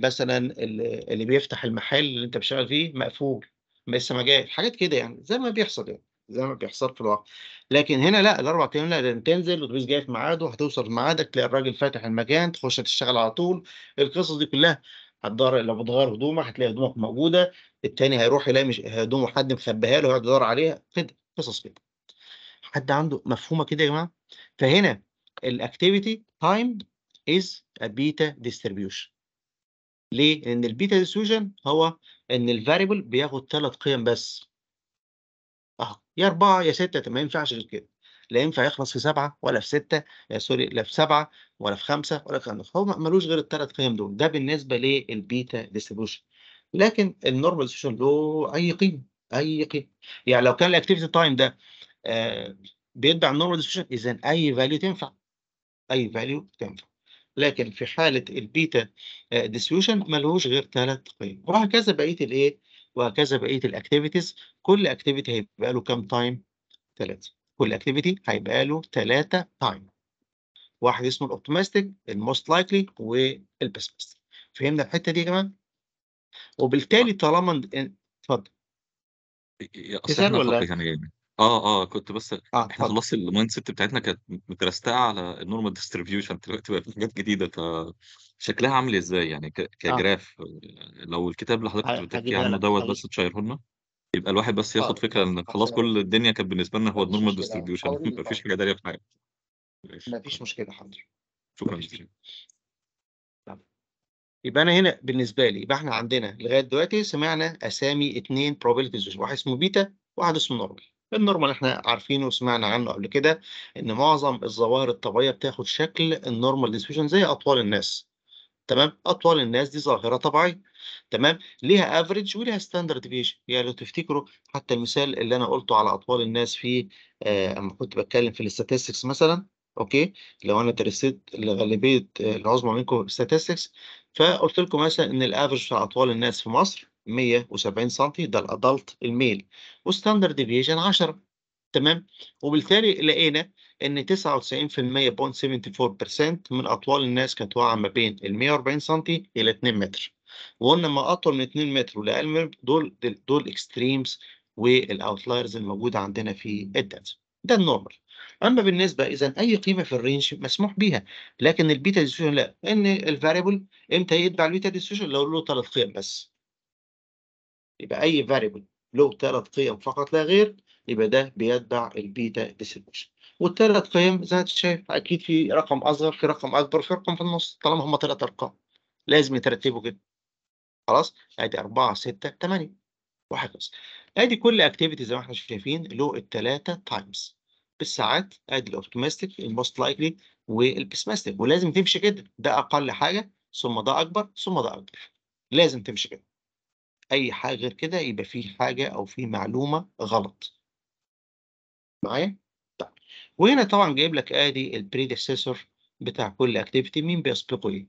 مثلا اللي بيفتح المحل اللي انت بتشتغل فيه مقفول لسه ما جاي حاجات كده يعني زي ما بيحصل يعني زي ما بيحصل في الواقع لكن هنا لا الاربع ايام لا ده تنزل الاتوبيس جاي في ميعاده هتوصل في ميعادك تلاقي الراجل فاتح المكان تخش تشتغل على طول القصص دي كلها هتدور لو بتغير هدومك هتلاقي هدومك موجوده التاني هيروح يلاقي مش هدومه حد مخبيها له يقعد يدور عليها كده قصص كده حد عنده مفهومه كده يا جماعه فهنا الاكتيفيتي تايم از بيتا ديستريبيوشن ليه؟ لان البيتا ديستريبيوشن هو ان الفاريبل بياخد ثلاث قيم بس يا أربعة يا ستة ما ينفعش غير كده لا ينفع يخلص في سبعة ولا في ستة يا آه، سوري لا في سبعة ولا في خمسة ولا في خمسة هو ملوش غير الثلاث قيم دول ده بالنسبة للبيتا ديستريبيوشن لكن النورمال ديستريبيوشن له أي قيمة أي قيمة يعني لو كان الأكتيفيتي تايم ده بيتبع النورمال ديستريبيوشن إذا أي فاليو تنفع أي فاليو تنفع لكن في حالة البيتا ديستريبيوشن آه، ملوش غير ثلاث قيم وهكذا بقية الإيه وهكذا بقيه الاكتيفيتيز كل اكتيفيتي هيبقى له كام تايم؟ ثلاثه كل اكتيفيتي هيبقى له ثلاثه تايم واحد اسمه الاوبتمستيك الموست لايكلي والبسمستيك فهمنا الحته دي يا جماعه؟ وبالتالي آه. طالما اتفضل إيه، إيه، تسال ولا؟ آه، آه، كنت بس آه، إحنا خلاص المايند سيت بتاعتنا كانت مترستقة على النورمال ديستريبيوشن دلوقتي بقى في حاجات جديدة فشكلها عامل إزاي يعني ك آه. كجراف لو الكتاب اللي حضرتك كنت بتحكي عنه دوت بس تشيره لنا، يبقى الواحد بس ياخد آه، فكرة إن خلاص كل الدنيا كانت بالنسبة لنا هو مفيش ديستريبيوشن مشكلة، ما فيش حاجة تانية في حياتنا. ماشي، مفيش مشكلة حاضر، شكرًا يبقى أنا هنا بالنسبة لي يبقى إحنا عندنا لغاية دلوقتي سمعنا أسامي اثنين بروبابيلتيز واحد اسمه بيتا وواحد اسمه نورمال النورمال احنا عارفينه وسمعنا عنه قبل كده ان معظم الظواهر الطبيعيه بتاخد شكل النورمال ديسبيشن زي اطوال الناس تمام اطوال الناس دي ظاهره طبيعيه تمام ليها افريج وليها ستاندرد ديفيشن يعني لو تفتكروا حتى المثال اللي انا قلته على اطوال الناس في آه اما كنت بتكلم في الاستاتستكس مثلا اوكي لو انا درست لغالبيه آه، العظمى منكم ستاتستكس فقلت لكم مثلا ان الافريج بتاع اطوال الناس في مصر 170 سم ده الادلت الميل وستاندرد ديفيشن 10 تمام وبالتالي لقينا ان 99.74% من اطوال الناس كانت واقعه ما بين ال 140 سم الى 2 متر وقلنا ما اطول من 2 متر ولاقل من دول دول اكستريمز والاوتلايرز الموجوده عندنا في الداتا ده النورمال اما بالنسبه اذا اي قيمه في الرينج مسموح بيها لكن البيتا ديستريبيوشن لا ان الفاريبل امتى يتبع البيتا ديستريبيوشن لو له ثلاث قيم بس يبقى أي فاريبل له ثلاث قيم فقط لا غير يبقى ده بيتبع البيتا ديستريبيوشن والثلاث قيم زي ما انت شايف اكيد في رقم اصغر في رقم اكبر في رقم في النص طالما هم ثلاث ارقام لازم يترتبوا كده خلاص ادي 4 6 8 وهكذا ادي كل اكتيفيتي زي ما احنا شايفين له الثلاثه تايمز بالساعات ادي الاوبتيمستيك الموست لايكلي والبيسمستيك ولازم تمشي كده ده اقل حاجه ثم ده اكبر ثم ده اكبر لازم تمشي كده أي حاجة غير كده يبقى في حاجة أو في معلومة غلط معايا؟ طيب وهنا طبعا جايب لك آدي البريديسيسور بتاع كل اكتيفيتي مين بيسبقه إيه؟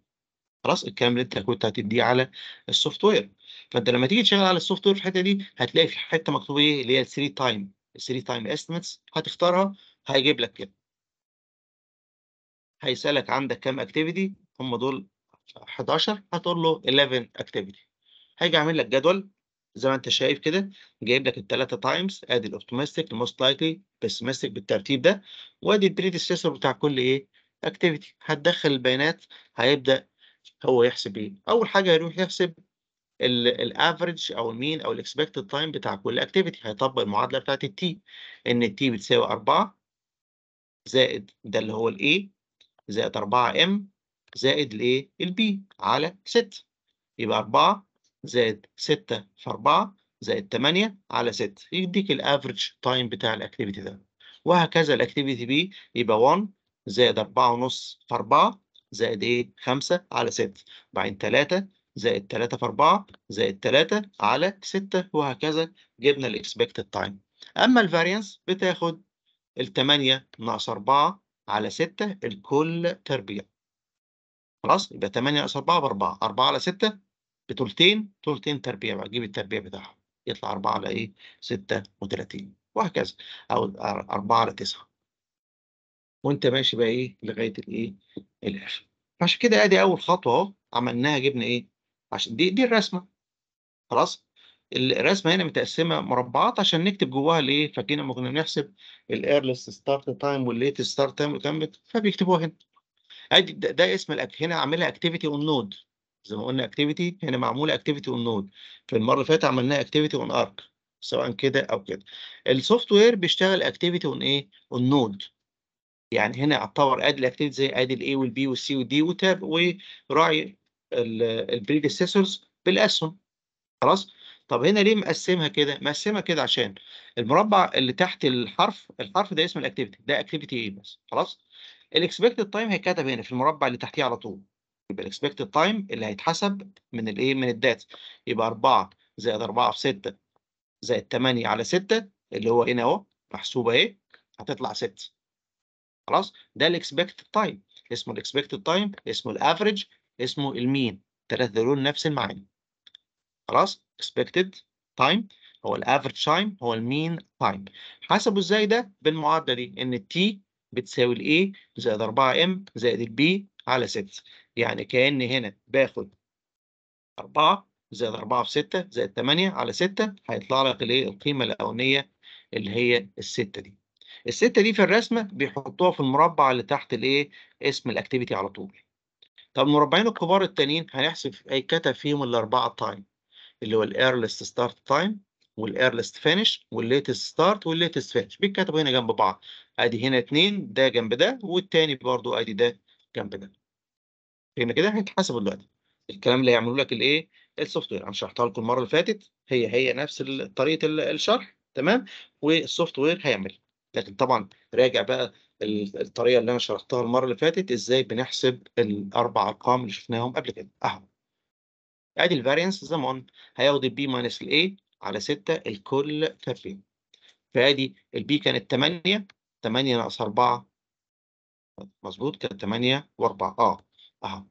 خلاص الكلام اللي انت كنت هتديه على السوفت وير فانت لما تيجي تشغل على السوفت وير في الحته دي هتلاقي في حته مكتوب ايه اللي هي 3 تايم 3 تايم استيمتس هتختارها هيجيب لك كده هيسالك عندك كام اكتيفيتي هم دول 11 هتقول له 11 اكتيفيتي هاجي اعمل لك جدول زي ما انت شايف كده جايب لك الثلاثه تايمز ادي الاوبتيمستيك الموست لايكلي بيسمستيك بالترتيب ده وادي البريديسيسور بتاع كل ايه اكتيفيتي هتدخل البيانات هيبدا هو يحسب ايه اول حاجه هيروح يحسب الافريج او المين او الاكسبكتد تايم بتاع كل اكتيفيتي هيطبق المعادله بتاعت التي ان التي بتساوي 4 زائد ده اللي هو الاي زائد 4 ام زائد الايه البي على 6 يبقى 4 زائد 6 في 4 زائد 8 على 6 يديك الافريج تايم بتاع الاكتيفيتي ده وهكذا الاكتيفيتي بي يبقى 1 زائد 4 ونص في 4 زائد ايه 5 على 6 بعدين 3 زائد 3 في 4 زائد 3 على 6 وهكذا جبنا الاكسبكتد تايم اما الفاريانس بتاخد ال 8 ناقص 4 على 6 الكل تربيع خلاص يبقى 8 ناقص 4 ب 4 4 على 6 بتلتين تلتين تربيع بقى جيب التربيع بتاعها يطلع 4 على ايه 36 وهكذا او 4 على 9 وانت ماشي بقى ايه لغايه الايه الاخر عشان كده ادي اول خطوه اهو عملناها جبنا ايه عشان دي دي الرسمه خلاص الرسمه هنا متقسمه مربعات عشان نكتب جواها الايه فاكرين لما كنا بنحسب الايرلس ستارت تايم والليت ستارت تايم فبيكتبوها هنا ادي ده, ده اسم هنا عاملها اكتيفيتي اون نود زي ما قلنا اكتيفيتي هنا معموله اكتيفيتي اون نود في المره اللي فاتت عملناها اكتيفيتي اون ارك سواء كده او كده السوفت وير بيشتغل اكتيفيتي اون ايه اون نود يعني هنا اعتبر ادي الاكتيفيتي زي ادي الاي والبي والسي والدي وتاب وراعي البريديسيسورز بالاسهم خلاص طب هنا ليه مقسمها كده مقسمها كده عشان المربع اللي تحت الحرف الحرف ده اسم الاكتيفيتي ده اكتيفيتي ايه بس خلاص الاكسبكتد تايم هيتكتب هنا في المربع اللي تحتيه على طول يبقى الاكسبكتد تايم اللي هيتحسب من الايه من الداتا يبقى 4 زائد 4 في 6 زائد 8 على 6 اللي هو هنا اهو محسوبه ايه هتطلع 6 خلاص ده الاكسبكتد تايم اسمه الاكسبكتد تايم اسمه الافريج اسمه المين الثلاثه دول نفس المعاني خلاص expected time هو الافريج تايم هو المين تايم حسبوا ازاي ده بالمعادله دي ان التي بتساوي الايه زائد 4 ام زائد البي على 6 يعني كأن هنا باخد 4 زائد 4 في 6 زائد 8 على 6 هيطلع لك الايه القيمة الأولانية اللي هي الستة دي الستة دي في الرسمة بيحطوها في المربع اللي تحت الايه اسم الاكتيفيتي على طول طب المربعين الكبار التانيين هنحسب اي كتب فيهم الأربعة تايم اللي هو الايرلست ستارت تايم والايرلست فينش والليتست ستارت والليتست فينش بيتكتبوا هنا جنب بعض ادي هنا اتنين ده جنب ده والتاني برضو ادي ده جنب ده لان كده هيتحاسبوا دلوقتي الكلام اللي هيعملوا لك الايه السوفت وير انا شرحتها لكم المره اللي فاتت هي هي نفس طريقه الشرح تمام والسوفت وير هيعمل لكن طبعا راجع بقى الطريقه اللي انا شرحتها المره اللي فاتت ازاي بنحسب الاربع ارقام اللي شفناهم قبل كده اهو ادي الفارينس زي ما قلنا هياخد البي ماينس الاي على 6 الكل 30 فادي البي كانت 8 8 ناقص 4 مظبوط كانت 8 و4 اه اهو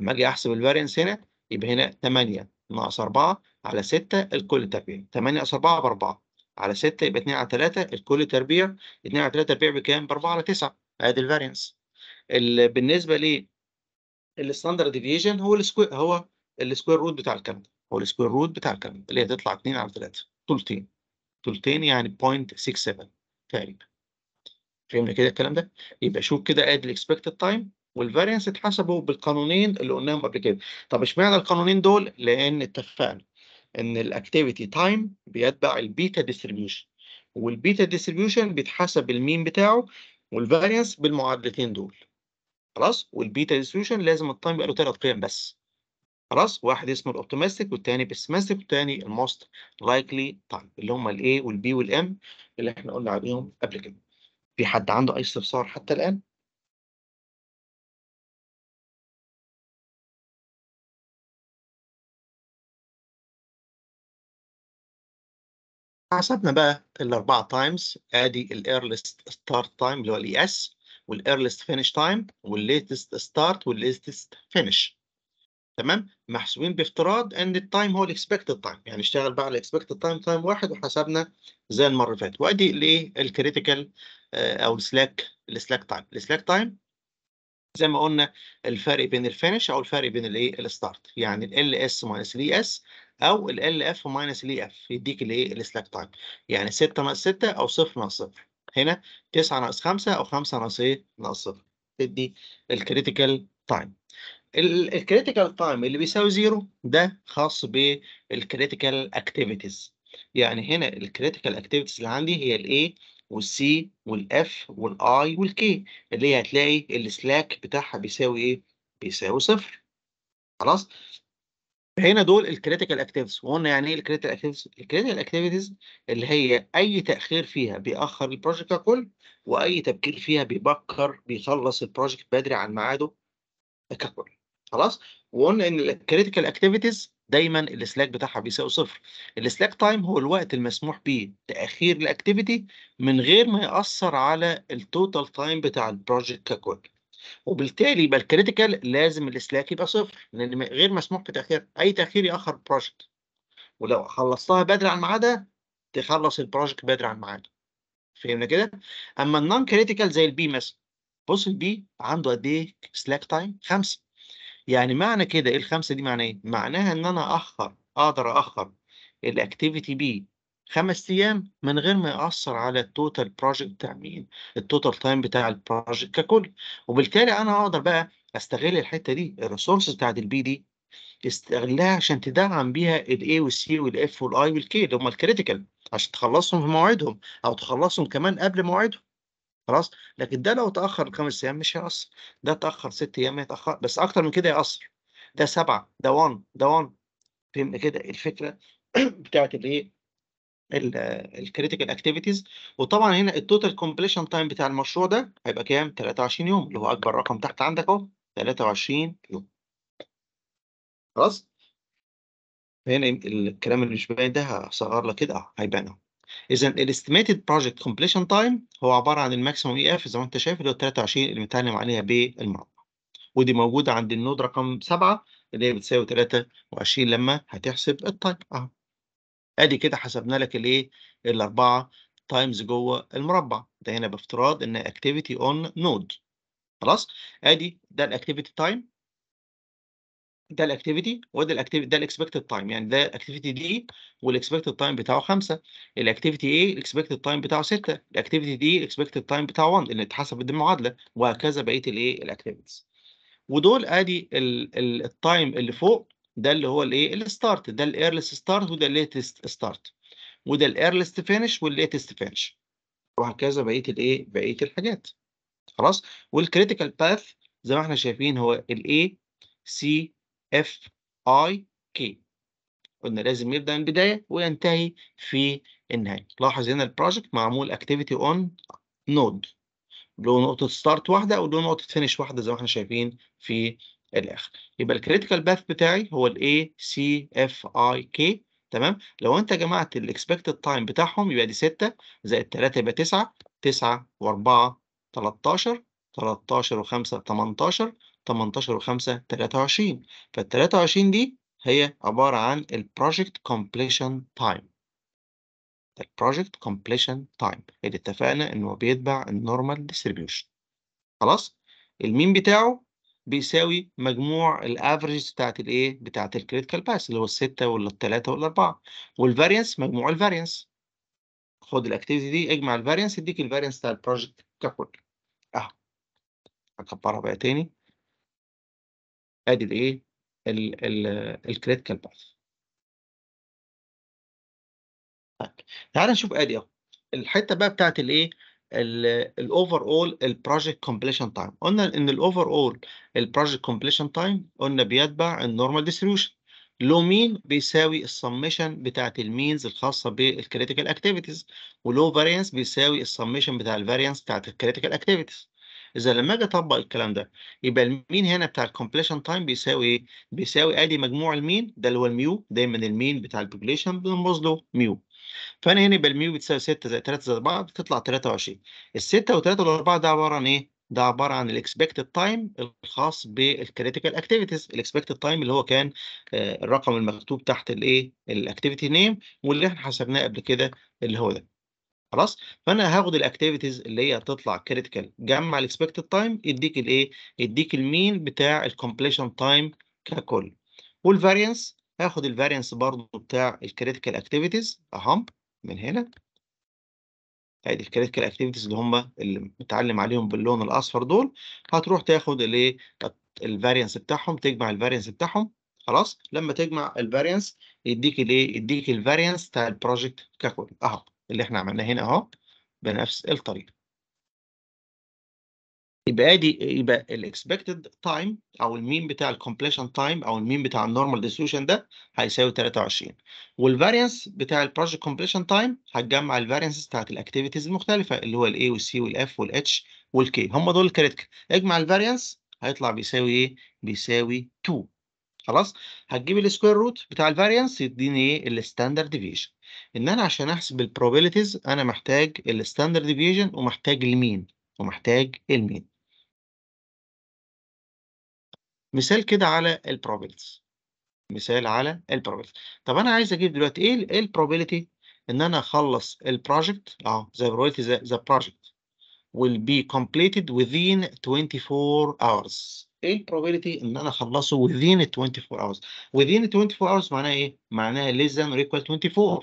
اما اجي احسب الفارينس هنا يبقى هنا 8 ناقص 4 على 6 الكل تربيع 8 ناقص 4 ب 4 على 6 يبقى 2 على 3 الكل تربيع 2 على 3 تربيع بكام؟ ب 4 على 9 ادي الفارينس بالنسبه ليه الستاندرد ديفيشن هو السكوير هو السكوير روت بتاع الكلام هو السكوير روت بتاع الكلام اللي هي تطلع 2 على 3 تلتين تلتين يعني 0.67 تقريبا فهمنا كده الكلام ده يبقى شوف كده ادي الاكسبكتد تايم والفارينس اتحسبوا بالقانونين اللي قلناهم قبل كده طب اشمعنى القانونين دول لان اتفقنا ان الاكتيفيتي تايم بيتبع البيتا ديستريبيوشن والبيتا ديستريبيوشن بيتحسب المين بتاعه والفارينس بالمعادلتين دول خلاص والبيتا ديستريبيوشن لازم التايم يبقى له ثلاث قيم بس خلاص واحد اسمه الاوبتيمستيك والتاني بيسمستيك والتاني الموست لايكلي تايم اللي هم الاي والبي والام اللي احنا قلنا عليهم قبل كده في حد عنده اي استفسار حتى الان حسبنا بقى الاربعه تايمز ادي الايرليست ستارت تايم اللي هو الاي اس والايرليست فينش تايم والليتست ستارت والليتست فينش تمام محسوبين بافتراض ان التايم هو الاكسبكتد تايم يعني اشتغل بقى على الاكسبكتد تايم تايم واحد وحسبنا زي المره اللي فاتت وادي الايه الكريتيكال آه، او السلاك السلاك تايم السلاك تايم زي ما قلنا الفرق بين الفينش او الفرق بين الايه الستارت يعني ال اس ماينس الاي اس او ال e ال اف ماينس ال اف يديك الايه السلاك تايم يعني 6 ناقص 6 او 0 ناقص 0 هنا 9 ناقص 5 او 5 ناقص ايه ناقص 0 تدي الكريتيكال تايم الكريتيكال تايم اللي بيساوي زيرو ده خاص بالكريتيكال اكتيفيتيز يعني هنا الكريتيكال اكتيفيتيز اللي عندي هي الاي والسي والاف والاي والكي اللي هي هتلاقي السلاك بتاعها بيساوي ايه؟ بيساوي صفر خلاص هنا دول الكريتيكال اكتيفز وقلنا يعني ايه الكريتيكال اكتيفز الكريتيكال اكتيفيتيز اللي هي اي تاخير فيها بيأخر البروجكت ككل واي تبكير فيها بيبكر بيخلص البروجكت بدري عن ميعاده ككل خلاص وقلنا ان الكريتيكال اكتيفيتيز دايما السلاك بتاعها بيساوي صفر السلاك تايم هو الوقت المسموح بيه تاخير الاكتيفيتي من غير ما ياثر على التوتال تايم بتاع البروجكت ككل وبالتالي يبقى الكريتيكال لازم الاسلاك يبقى صفر لان غير مسموح بتاخير اي تاخير ياخر البروجكت ولو خلصتها بدري عن ميعادها تخلص البروجكت بدري عن ميعادها فهمنا كده اما النون كريتيكال زي البي مثلا بص البي عنده قد ايه سلاك تايم خمسة يعني معنى كده ايه الخمسة دي معناه ايه معناها ان انا اخر اقدر اخر الاكتيفيتي بي خمس ايام من غير ما ياثر على التوتال بروجكت بتاع مين التوتال تايم بتاع البروجكت ككل وبالتالي انا اقدر بقى استغل الحته دي الريسورس بتاعت البي دي استغلها عشان تدعم بيها الاي والسي والاف والاي والكي اللي هم الكريتيكال عشان تخلصهم في مواعيدهم او تخلصهم كمان قبل مواعيدهم خلاص لكن ده لو تاخر خمس ايام مش هيأثر ده تاخر ست ايام هيتاخر بس اكتر من كده هيأثر ده سبعه ده 1 ده 1 فهمنا كده الفكره بتاعت الايه الكريتيكال اكتيفيتيز وطبعا هنا التوتال كومبليشن تايم بتاع المشروع ده هيبقى كام 23 يوم اللي هو اكبر رقم تحت عندك اهو 23 يوم خلاص هنا الكلام اللي مش باين ده هصغر لك كده اه هيبان اهو اذا الاستيميتد بروجكت كومبليشن تايم هو عباره عن الماكسيموم اي اف زي ما انت شايف اللي هو 23 اللي متعلم عليها بالمربع ودي موجوده عند النود رقم 7 اللي هي بتساوي 23 لما هتحسب التايم اهو ادي كده حسبنا لك الايه الاربعه تايمز جوه المربع ده هنا بافتراض ان اكتيفيتي اون نود خلاص ادي ده الاكتيفيتي تايم ده الاكتيفيتي وده الاكتيفيتي ده الاكسبكتد تايم يعني ده الاكتيفيتي دي والاكسبكتد تايم بتاعه 5 الاكتيفيتي ايه الاكسبكتد تايم بتاعه 6 الاكتيفيتي دي الاكسبكتد تايم بتاعه 1 اتحسب اتحسبت بالمعادله وهكذا بقيه الايه الاكتيفيتيز ودول ادي التايم اللي فوق ده اللي هو الايه الستارت ده الايرلست ستارت وده الليتست ستارت وده الايرلست فينش والليتست فينش وهكذا بقيه الايه بقيه الحاجات خلاص والكريتيكال باث زي ما احنا شايفين هو الاي سي اف اي كي قلنا لازم يبدا من البدايه وينتهي في النهايه لاحظ هنا البروجكت معمول اكتيفيتي اون نود له نقطه ستارت واحده او نقطه فينش واحده زي ما احنا شايفين في الاخر يبقى الكريتيكال باث بتاعي هو الاي سي اف اي كي تمام لو انت جمعت الاكسبكتد تايم بتاعهم يبقى دي 6 زائد 3 يبقى 9 9 و4 13 13 و5 18 18 و5 23 فال 23 دي هي عبارة عن البروجكت كومبليشن تايم البروجكت كومبليشن تايم اللي اتفقنا ان هو بيتبع النورمال ديستريبيوشن خلاص المين بتاعه بيساوي مجموع الافريج بتاعت الايه بتاعت الكريتيكال باس اللي هو الستة ولا الثلاثة ولا الأربعة والفارينس مجموع الفارينس. خد الاكتيفيتي دي اجمع الفارينس يديك الفارينس بتاع البروجكت ككل اهو اكبرها بقى تاني ادي الايه الكريتيكال باث طيب تعالى نشوف ادي اهو الحته بقى بتاعت الايه الاوفر اول البروجكت كومبليشن تايم قلنا ان الاوفر اول البروجكت كومبليشن تايم قلنا بيتبع النورمال ديستريبيوشن لو مين بيساوي السميشن بتاعت المينز الخاصه بالكريتيكال اكتيفيتيز ولو فاريانس بيساوي السميشن بتاع الفاريانس بتاعت الكريتيكال اكتيفيتيز اذا لما اجي اطبق الكلام ده يبقى المين هنا بتاع الكومبليشن تايم بيساوي ايه؟ بيساوي ادي مجموع المين ده اللي هو الميو دايما المين بتاع البوبليشن بنرمز له ميو فانا هنا بالميو بتساوي 6 زائد 3 زائد 4 بتطلع 23 ال 6 و3 و 4 ده عباره عن ايه؟ ده عباره عن الاكسبكتد تايم الخاص بالكريتيكال اكتيفيتيز الاكسبكتد تايم اللي هو كان آه، الرقم المكتوب تحت الايه الاكتيفيتي نيم واللي احنا حسبناه قبل كده اللي هو ده خلاص فانا هاخد الاكتيفيتيز اللي هي تطلع كريتيكال جمع الاكسبكتد تايم يديك الايه يديك المين بتاع الكومبليشن تايم ككل والفارينس هاخد الفارينس برضو بتاع الكريتيكال اكتيفيتيز اهم من هنا ادي الكريتيكال اكتيفيتيز اللي هم اللي متعلم عليهم باللون الاصفر دول هتروح تاخد الايه الفارينس بتاعهم تجمع الفارينس بتاعهم خلاص لما تجمع الفارينس يديك الايه يديك الفارينس بتاع البروجكت ككل اهو اللي احنا عملناه هنا اهو بنفس الطريقه يبقى ادي يبقى الاكسبكتد تايم او المين بتاع الكومبليشن تايم او المين بتاع النورمال ديسوشن ده هيساوي 23 والفاريانس بتاع البروجكت كومبليشن تايم هتجمع الفاريانس بتاعت الاكتيفيتيز المختلفه اللي هو الاي والسي والاف والاتش والكي هم دول الكريتيكال اجمع الفاريانس هيطلع بيساوي ايه؟ بيساوي 2 خلاص هتجيب السكوير روت بتاع الفاريانس يديني ايه الستاندرد ديفيشن ان انا عشان احسب البروبابيلتيز انا محتاج الستاندرد ديفيشن ومحتاج المين ومحتاج المين مثال كده على البروبابيلتيز مثال على البروبابيلتي طب انا عايز اجيب دلوقتي ايه البروبابيلتي ان انا اخلص البروجكت اهو ذا probability ذا بروجكت will be completed within 24 hours ايه probability ان انا اخلصه within 24 hours within 24 hours معناها ايه معناها less than or equal 24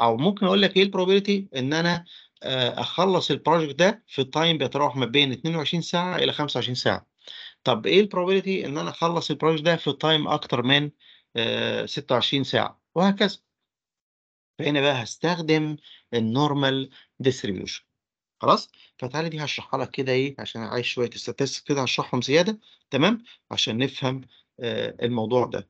او ممكن اقول لك ايه probability ان انا آه، اخلص البروجكت ده في تايم بيتراوح ما بين 22 ساعه الى 25 ساعه طب ايه البروبابيلتي ان انا اخلص البروجكت ده في تايم اكتر من آه 26 ساعه وهكذا فهنا بقى هستخدم النورمال ديستريبيوشن خلاص فتعالى دي هشرحها لك كده ايه عشان عايز شويه ستاتستكس كده هشرحهم زياده تمام عشان نفهم آه الموضوع ده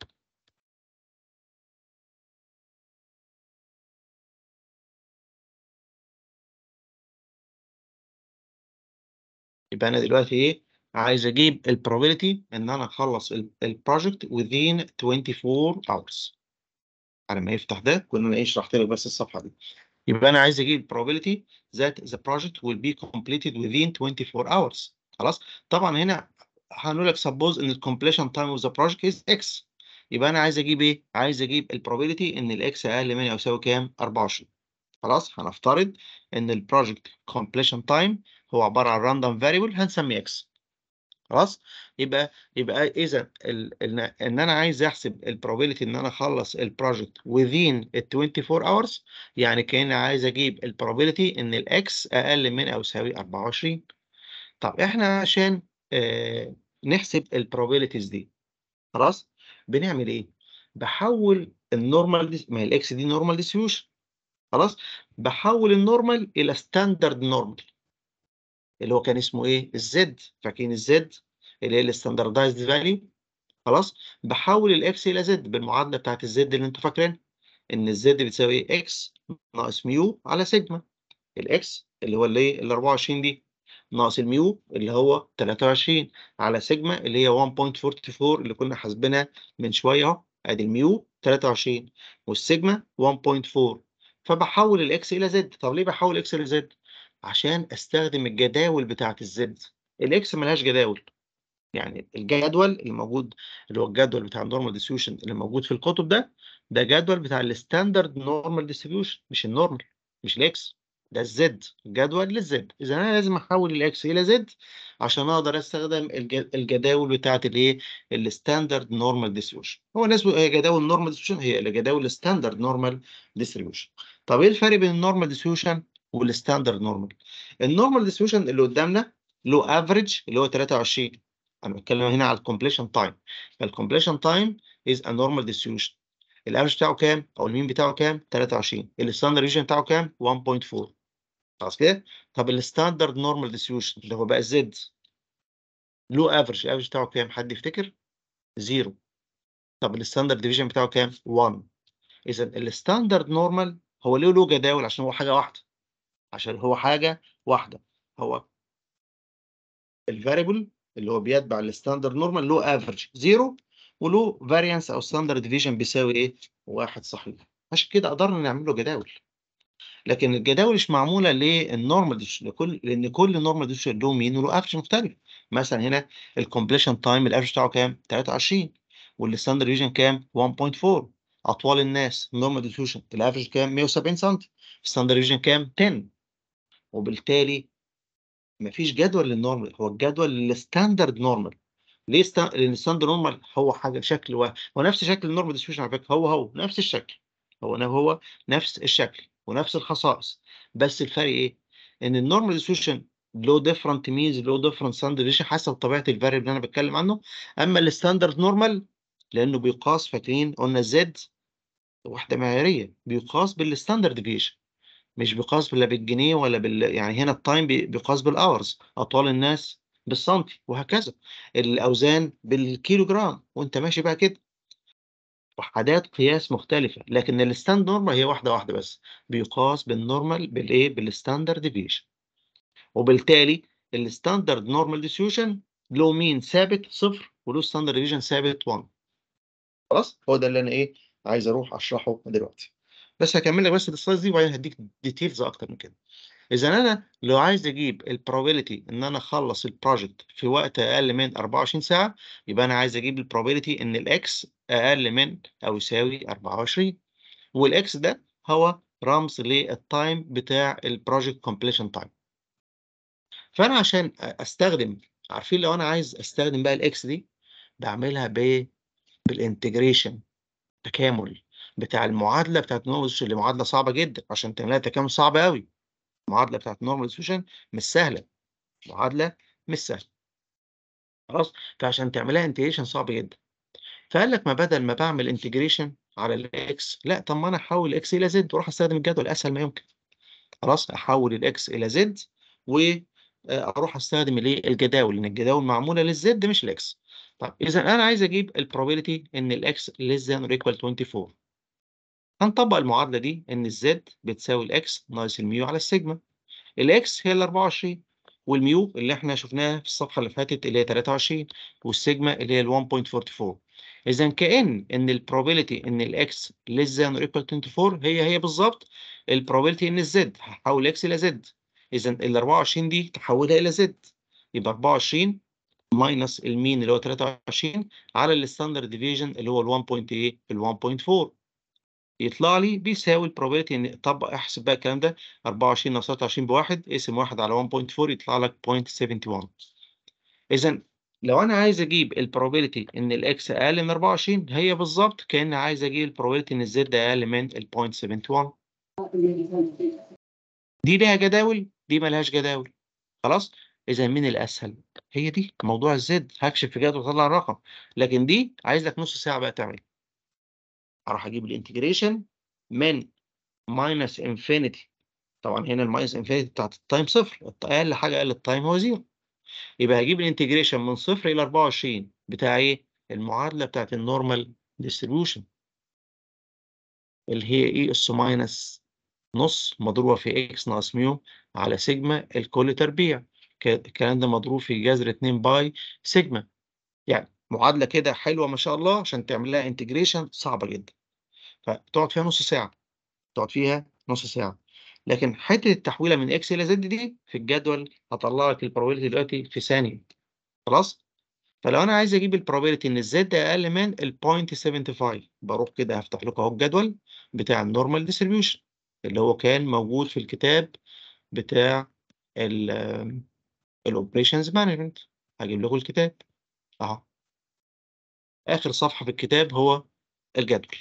يبقى انا دلوقتي ايه عايز اجيب البروبابيلتي ان انا اخلص البروجكت within 24 hours على ما يفتح ده كنا انا ايه شرحت لك بس الصفحه دي يبقى انا عايز اجيب probability that the project will be completed within 24 hours خلاص طبعا هنا هنقول لك suppose ان completion time of the project is x يبقى انا عايز اجيب ايه عايز اجيب probability ان الاكس اقل من او يساوي كام 24 خلاص هنفترض ان البروجكت completion time هو عباره عن random variable هنسميه x خلاص يبقى يبقى اذا ان انا عايز احسب البروبابيلتي ان انا اخلص البروجكت within ال 24 hours يعني كان عايز اجيب البروبابيلتي ان الاكس اقل من او يساوي 24 طب احنا عشان آه نحسب البروبابيلتيز دي خلاص بنعمل ايه بحول النورمال ما هي الاكس دي نورمال ديستريبيوشن خلاص بحول النورمال الى ستاندرد نورمال اللي هو كان اسمه ايه الزد فاكرين الزد اللي هي الستاندردايزد فاليو خلاص بحول الاكس الى زد بالمعادله بتاعت الزد اللي انتوا فاكرينها ان الزد بتساوي اكس إيه؟ ناقص ميو على سيجما الاكس اللي هو اللي ال 24 دي ناقص الميو اللي هو 23 على سيجما اللي هي 1.44 اللي كنا حاسبينها من شويه اهو ادي الميو 23 والسيجما 1.4 فبحول الاكس الى زد طب ليه بحول الاكس الى زد عشان استخدم الجداول بتاعة الزد الاكس ملهاش جداول يعني الجدول اللي موجود اللي هو الجدول بتاع النورمال ديستريبيوشن اللي موجود في القطب ده ده جدول بتاع الستاندرد نورمال ديستريبيوشن مش النورمال مش الاكس ده الزد جدول للزد اذا انا لازم احول الاكس الى زد عشان اقدر استخدم الجداول بتاعه الايه الستاندرد نورمال ديستريبيوشن هو الناس هي جداول نورمال ديستريبيوشن هي جداول الستاندرد نورمال ديستريبيوشن طب ايه الفرق بين النورمال ديستريبيوشن والستاندرد نورمال النورمال ديستريبيوشن اللي قدامنا له افريج اللي هو 23 انا بتكلم هنا على الكومبليشن تايم فالكومبليشن تايم از ا نورمال ديستريبيوشن الافريج بتاعه كام او المين بتاعه كام 23 الستاندرد ديستريبيوشن بتاعه كام 1.4 خلاص كده طب الستاندرد نورمال ديستريبيوشن اللي هو بقى زد له افريج الافريج بتاعه كام حد يفتكر زيرو طب الستاندرد ديفيجن بتاعه كام 1 اذا الستاندرد نورمال هو ليه له جداول عشان هو حاجه واحده عشان هو حاجة واحدة هو الفاريبل اللي هو بيتبع الستاندرد نورمال له افريج زيرو وله فاريانس او ستاندرد ديفيجن بيساوي ايه؟ واحد صحيح عشان كده قدرنا نعمل له جداول لكن الجداول مش معموله للنورمال ديش لكل لان كل نورمال ديش له مين وله افريج مختلف مثلا هنا الكومبليشن تايم الافريج بتاعه كام؟ 23 والستاندرد ديفيجن كام؟ 1.4 اطوال الناس نورمال ديستريبيوشن الافريج كام؟ 170 سم الستاندرد ديفيجن كام؟ 10 وبالتالي مفيش جدول للنورمال هو الجدول للستاندرد نورمال ليه لان الستاندرد نورمال هو حاجه شكل واحد هو نفس شكل النورمال ديستريبيوشن على فكره هو هو نفس الشكل هو هو نفس الشكل ونفس الخصائص بس الفرق ايه؟ ان النورمال ديستريبيوشن له ديفرنت مينز له ديفرنت ستاندرد ديفيشن حسب طبيعه الفاريبل اللي انا بتكلم عنه اما الستاندرد نورمال لانه بيقاس فاكرين قلنا الزد واحده معياريه بيقاس بالستاندرد ديفيشن مش بيقاس لا بالجنيه ولا بال يعني هنا التايم بيقاس بالاورز اطوال الناس بالسنتي وهكذا الاوزان بالكيلو جرام وانت ماشي بقى كده وحدات قياس مختلفة لكن الستاند نورمال هي واحدة واحدة بس بيقاس بالنورمال بالايه بالستاندرد ديفيشن وبالتالي الستاندرد نورمال ديسيوشن له مين ثابت صفر وله ستاندرد ديفيشن ثابت 1 خلاص هو ده اللي انا ايه عايز اروح اشرحه دلوقتي بس هكمل لك بس السلايد دي وبعدين هديك ديتيلز اكتر من كده اذا انا لو عايز اجيب البروبابيلتي ان انا اخلص البروجكت في وقت اقل من 24 ساعه يبقى انا عايز اجيب البروبابيلتي ان الاكس اقل من او يساوي 24 والاكس ده هو رمز للتايم بتاع البروجكت كومبليشن تايم فانا عشان استخدم عارفين لو انا عايز استخدم بقى الاكس دي بعملها بايه بالانتجريشن تكامل بتاع المعادله بتاعت نورمال اللي معادله صعبه جدا عشان تعملها تكامل صعب قوي المعادله بتاعت نورمال ديستريبيوشن مش سهله معادله مش سهله خلاص فعشان تعملها انتجريشن صعب جدا فقال لك ما بدل ما بعمل انتجريشن على الاكس لا طب ما انا احول الاكس الى زد واروح استخدم الجدول اسهل ما يمكن خلاص احول الاكس الى زد واروح آه، استخدم الايه الجداول لان الجداول معموله للزد مش الاكس طب اذا انا عايز اجيب البروبابيلتي ان الاكس ليس ذان 24 هنطبق المعادلة دي إن الزد بتساوي الإكس ناقص الميو على السيجما الإكس هي الـ 24 والميو اللي إحنا شفناها في الصفحة اللي فاتت اللي هي 23 والسيجما اللي هي الـ 1.44 إذا كأن إن البروبابيلتي إن الإكس less than or equal to 24 هي هي بالظبط البروبابيلتي إن الزد هحول إكس إلى زد إذا الـ 24 دي تحولها إلى زد يبقى 24 ماينس المين اللي هو 23 على الستاندرد ديفيجن اللي هو الـ 1.8 الـ 1.4 يطلع لي بيساوي البروبابيلتي ان اطبق احسب بقى الكلام ده 24 ناقص 23 بواحد اقسم 1 على 1.4 يطلع لك 0.71 اذا لو انا عايز اجيب البروبابيلتي ان الاكس اقل من 24 هي بالظبط كان عايز اجيب البروبابيلتي ان الزد اقل من 0.71 دي ليها جداول دي مالهاش جداول خلاص اذا مين الاسهل هي دي موضوع الزد هكشف في جدول واطلع الرقم لكن دي عايز لك نص ساعه بقى تعمل اروح اجيب الانتجريشن من ماينس انفينيتي طبعا هنا الماينس انفينيتي بتاعت التايم صفر اقل حاجه اقل التايم هو زيرو يبقى هجيب الانتجريشن من صفر الى 24 بتاع ايه؟ المعادله بتاعت النورمال ديستريبيوشن اللي هي اي e اس ماينس نص مضروبه في اكس ناقص ميو على سيجما الكل تربيع الكلام ده مضروب في جذر 2 باي سيجما يعني معادله كده حلوه ما شاء الله عشان تعمل لها انتجريشن صعبه جدا فتقعد فيها نص ساعة تقعد فيها نص ساعة لكن حتة التحويلة من اكس الى زد دي في الجدول هطلع لك البروبابيلتي دلوقتي في ثانية خلاص فلو انا عايز اجيب البروبابيلتي ان الزد اقل من الـ 0.75 بروح كده هفتح لكم اهو الجدول بتاع النورمال ديستريبيوشن اللي هو كان موجود في الكتاب بتاع الـ الاوبريشنز مانجمنت هجيب لكم الكتاب اهو اخر صفحة في الكتاب هو الجدول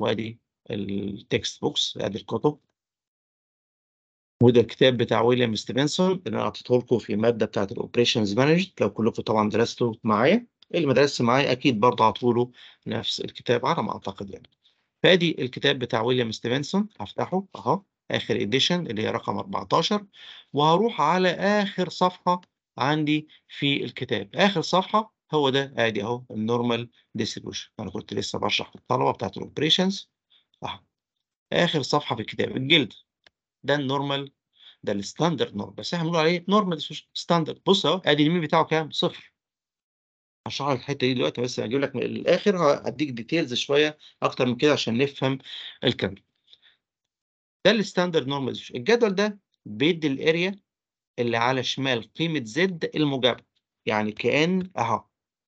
وادي التكست بوكس ادي الكتب وده الكتاب بتاع ويليام ستيفنسون اللي انا اعطيته لكم في الماده بتاعه الاوبريشنز مانجد لو كلكم طبعا درستوا معايا اللي ما درستش معايا اكيد برضه له نفس الكتاب على ما اعتقد يعني فادي الكتاب بتاع ويليام ستيفنسون هفتحه اهو اخر اديشن اللي هي رقم 14 وهروح على اخر صفحه عندي في الكتاب اخر صفحه هو ده ادي اهو النورمال ديستريبيوشن انا كنت لسه بشرح للطلبه بتاعت الاوبريشنز صح اخر صفحه في الكتاب الجلد ده النورمال ده الستاندرد نورمال بس احنا بنقول عليه نورمال ديستريبيوشن ستاندرد بص اهو ادي اليمين بتاعه كام صفر هشرح لك الحته دي دلوقتي بس هجيب لك من الاخر هديك ديتيلز شويه اكتر من كده عشان نفهم الكلام ده الستاندرد نورمال الجدول ده بيدي الاريا اللي على شمال قيمه زد الموجبه يعني كان اهو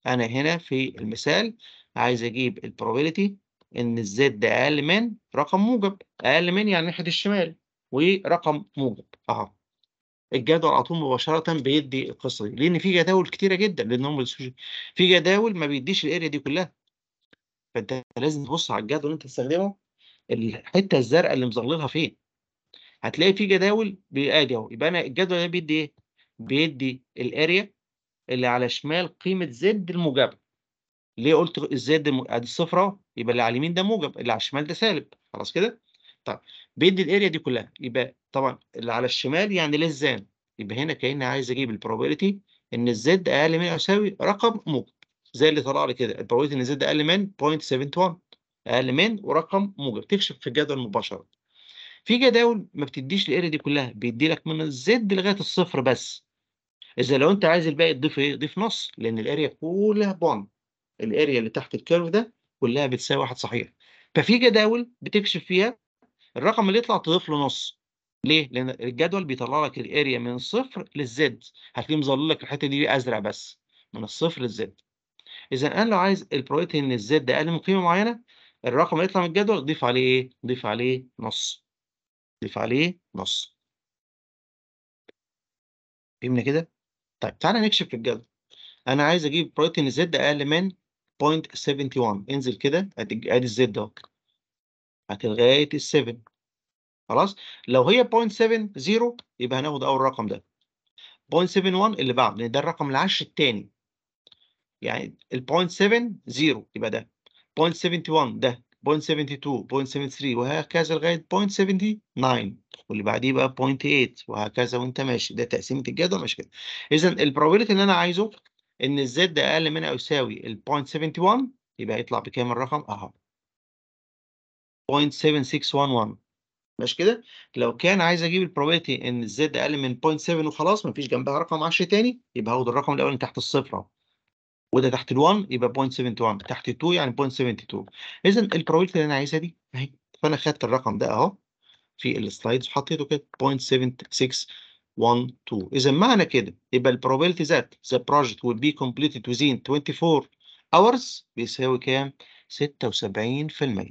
انا هنا في المثال عايز اجيب البروبابيلتي ان الزد ده اقل من رقم موجب اقل من يعني ناحيه الشمال ورقم موجب اهو الجدول على طول مباشره بيدي القصه دي لان في جداول كتيره جدا لان هم في جداول ما بيديش الاريا دي كلها فانت لازم تبص على الجدول اللي انت تستخدمه الحته الزرقاء اللي مظللها فين هتلاقي في جداول بيادي اهو يبقى انا الجدول ده بيدي ايه بيدي الاريا اللي على شمال قيمة زد الموجبة ليه قلت الزد ادي الصفر اهو يبقى اللي على اليمين ده موجب اللي على الشمال ده سالب خلاص كده طب بيدي الاريا دي كلها يبقى طبعا اللي على الشمال يعني ليس زان يبقى هنا كاني عايز اجيب البروبابيلتي ان الزد اقل من او يساوي رقم موجب زي اللي طلع لي كده البروبابيلتي ان الزد اقل من 0.71 اقل من ورقم موجب تكشف في الجدول مباشره في جداول ما بتديش الاريا دي كلها بيدي لك من الزد لغايه الصفر بس اذا لو انت عايز الباقي تضيف ايه ضيف نص لان الاريا كلها بون الاريا اللي تحت الكيرف ده كلها بتساوي واحد صحيح ففي جداول بتكشف فيها الرقم اللي يطلع تضيف له نص ليه؟ لان الجدول بيطلع لك الاريا من صفر للزد هتلاقيه مظلل لك الحته دي ازرق بس من الصفر للزد اذا انا لو عايز البرويتي ان الزد اقل من قيمه معينه الرقم اللي يطلع من الجدول ضيف عليه ايه؟ ضيف عليه نص ضيف عليه نص فهمنا كده؟ طيب تعالى نكشف الجدول انا عايز اجيب بروتين زد اقل من 0.71 انزل كده ادي الزد اهو لغايه ال 7 خلاص لو هي 0.70 يبقى هناخد اول رقم ده 0.71 اللي بعده يعني ده الرقم العشر الثاني يعني ال 0.70 يبقى ده 0.71 ده 0.72 0.73 وهكذا لغايه 0.79 واللي بعديه بقى 0.8 وهكذا وانت ماشي ده تقسيمه الجدول ماشي كده اذا البروبابيلتي اللي انا عايزه ان الزد اقل من او يساوي ال 0.71 يبقى يطلع بكام الرقم اهو 0.7611 ماشي كده لو كان عايز اجيب البروبابيلتي ان الزد اقل من 0.7 وخلاص مفيش جنبها رقم 10 تاني يبقى هاخد الرقم الاولاني تحت الصفر اهو وده تحت ال1 يبقى 0.71 تحت ال2 يعني 0.72 اذا البروبابيلتي اللي انا عايزها دي اهي فانا خدت الرقم ده اهو في السلايدز وحطيته كده 0.7612 اذا معنى كده يبقى البروبابيلتي ذات ذا بروجكت ويل بي كومبليتد within 24 اورز بيساوي كام 76%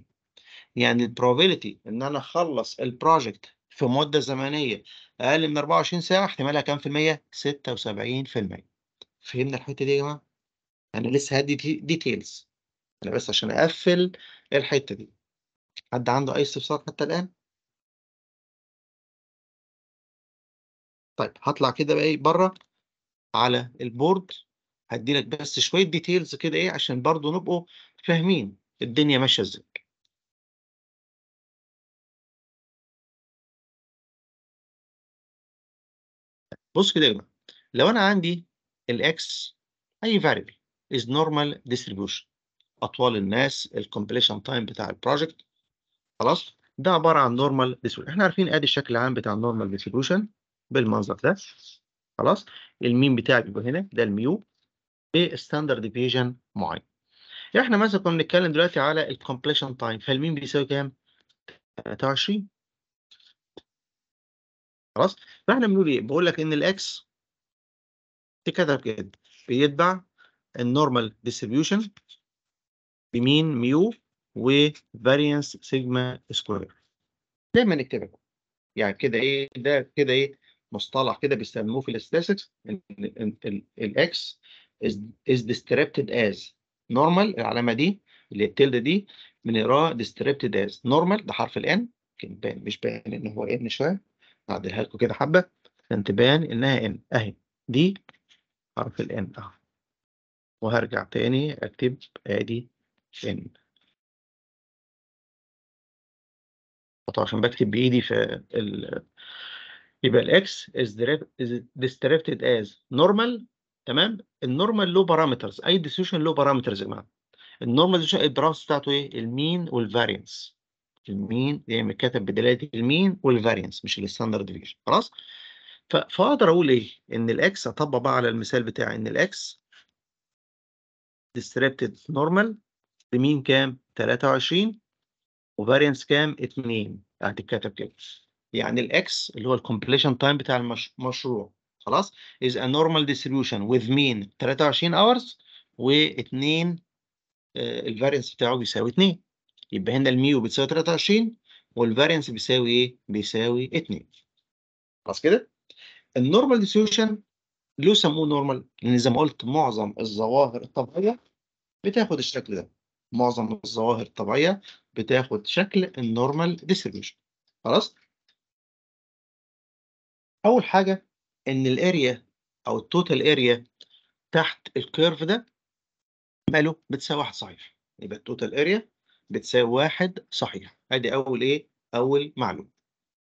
يعني البروبابيلتي ان انا اخلص البروجكت في مده زمنيه اقل من 24 ساعه احتمالها كام في الميه 76% فهمنا الحته دي يا جماعه انا لسه هدي ديتيلز انا بس عشان اقفل الحته دي حد عنده اي استفسار حتى الان طيب هطلع كده بقى ايه بره على البورد هديلك بس شويه ديتيلز كده ايه عشان برضو نبقوا فاهمين الدنيا ماشيه ازاي بص كده يا جماعه لو انا عندي الاكس اي فاريبل is normal distribution اطوال الناس الكومبليشن تايم بتاع البروجكت خلاص ده عباره عن نورمال distribution احنا عارفين ادي الشكل العام بتاع النورمال ديستريبيوشن بالمنظر ده خلاص المين بتاعي بيبقى هنا ده الميو بستاندرد ديفيجن معين احنا مثلا كنا بنتكلم دلوقتي على الكومبليشن تايم فالمين بيساوي كام 23 خلاص فاحنا بنقول ايه بقول لك ان الاكس تكتب كده بيتبع النورمال ديستريبيوشن بمين ميو وفاريانس سيجما سكوير دايما نكتبها يعني كده ايه ده كده ايه مصطلح كده بيسموه في ان الاكس از ديستريبتد از نورمال العلامه دي اللي التلد دي بنقراها ديستريبتد از نورمال ده حرف الان كان باين مش باين ان هو ان شويه هعدلها لكم كده حبه عشان تبان انها ان اهي دي حرف الان اهو وهرجع تاني أكتب آدي إن عشان بكتب بإيدي في ال يبقى الإكس is distributed as normal تمام النورمال له بارامترز أي ديسيشن له بارامترز يا جماعة النورمال الدراسة بتاعته إيه المين والفارينس المين يعني متكتب بدلالة المين والفارينس مش الستاندرد ديفيجن خلاص فاقدر اقول ايه ان الاكس اطبق بقى على المثال بتاعي ان الاكس ديستريبتد نورمال بمين كام 23 وفارينس كام 2 هتتكتب كده يعني, يعني الاكس اللي هو الكومبليشن تايم بتاع المشروع خلاص is a normal distribution with mean 23 hours و2 آه، الفارينس بتاعه بيساوي 2 يبقى هنا الميو بتساوي 23 والفارينس بيساوي ايه؟ بيساوي 2 خلاص كده النورمال ديستريبيوشن ليه سموه نورمال؟ لأن زي ما قلت معظم الظواهر الطبيعية بتاخد الشكل ده معظم الظواهر الطبيعية بتاخد شكل النورمال ديستريبيوشن خلاص؟ أول حاجة إن الأريا أو التوتال أريا تحت الكيرف ده ماله بتساوي واحد صحيح يبقى التوتال أريا بتساوي واحد صحيح ادي اول ايه اول معلومه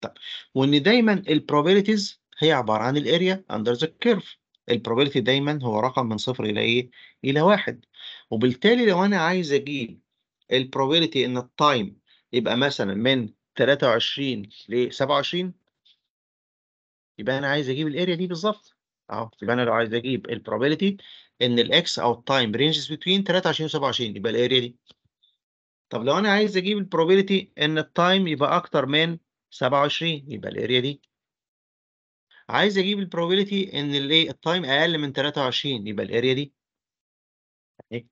طب وان دايما البروبابيلتيز هي عباره عن الاريا اندر ذا كيرف البروبابيلتي دايما هو رقم من صفر الى ايه الى واحد وبالتالي لو انا عايز اجيب البروبابيلتي ان التايم يبقى مثلا من 23 ل 27 يبقى انا عايز اجيب الاريا دي بالظبط اهو يبقى انا لو عايز اجيب البروبابيلتي ان الاكس او التايم رينجز بتوين 23 و 27 يبقى الاريا دي طب لو انا عايز اجيب البروبابيلتي ان التايم يبقى اكتر من 27 يبقى الاريا دي عايز اجيب البروبابيلتي ان الايه التايم اقل من 23 يبقى الاريا دي يعني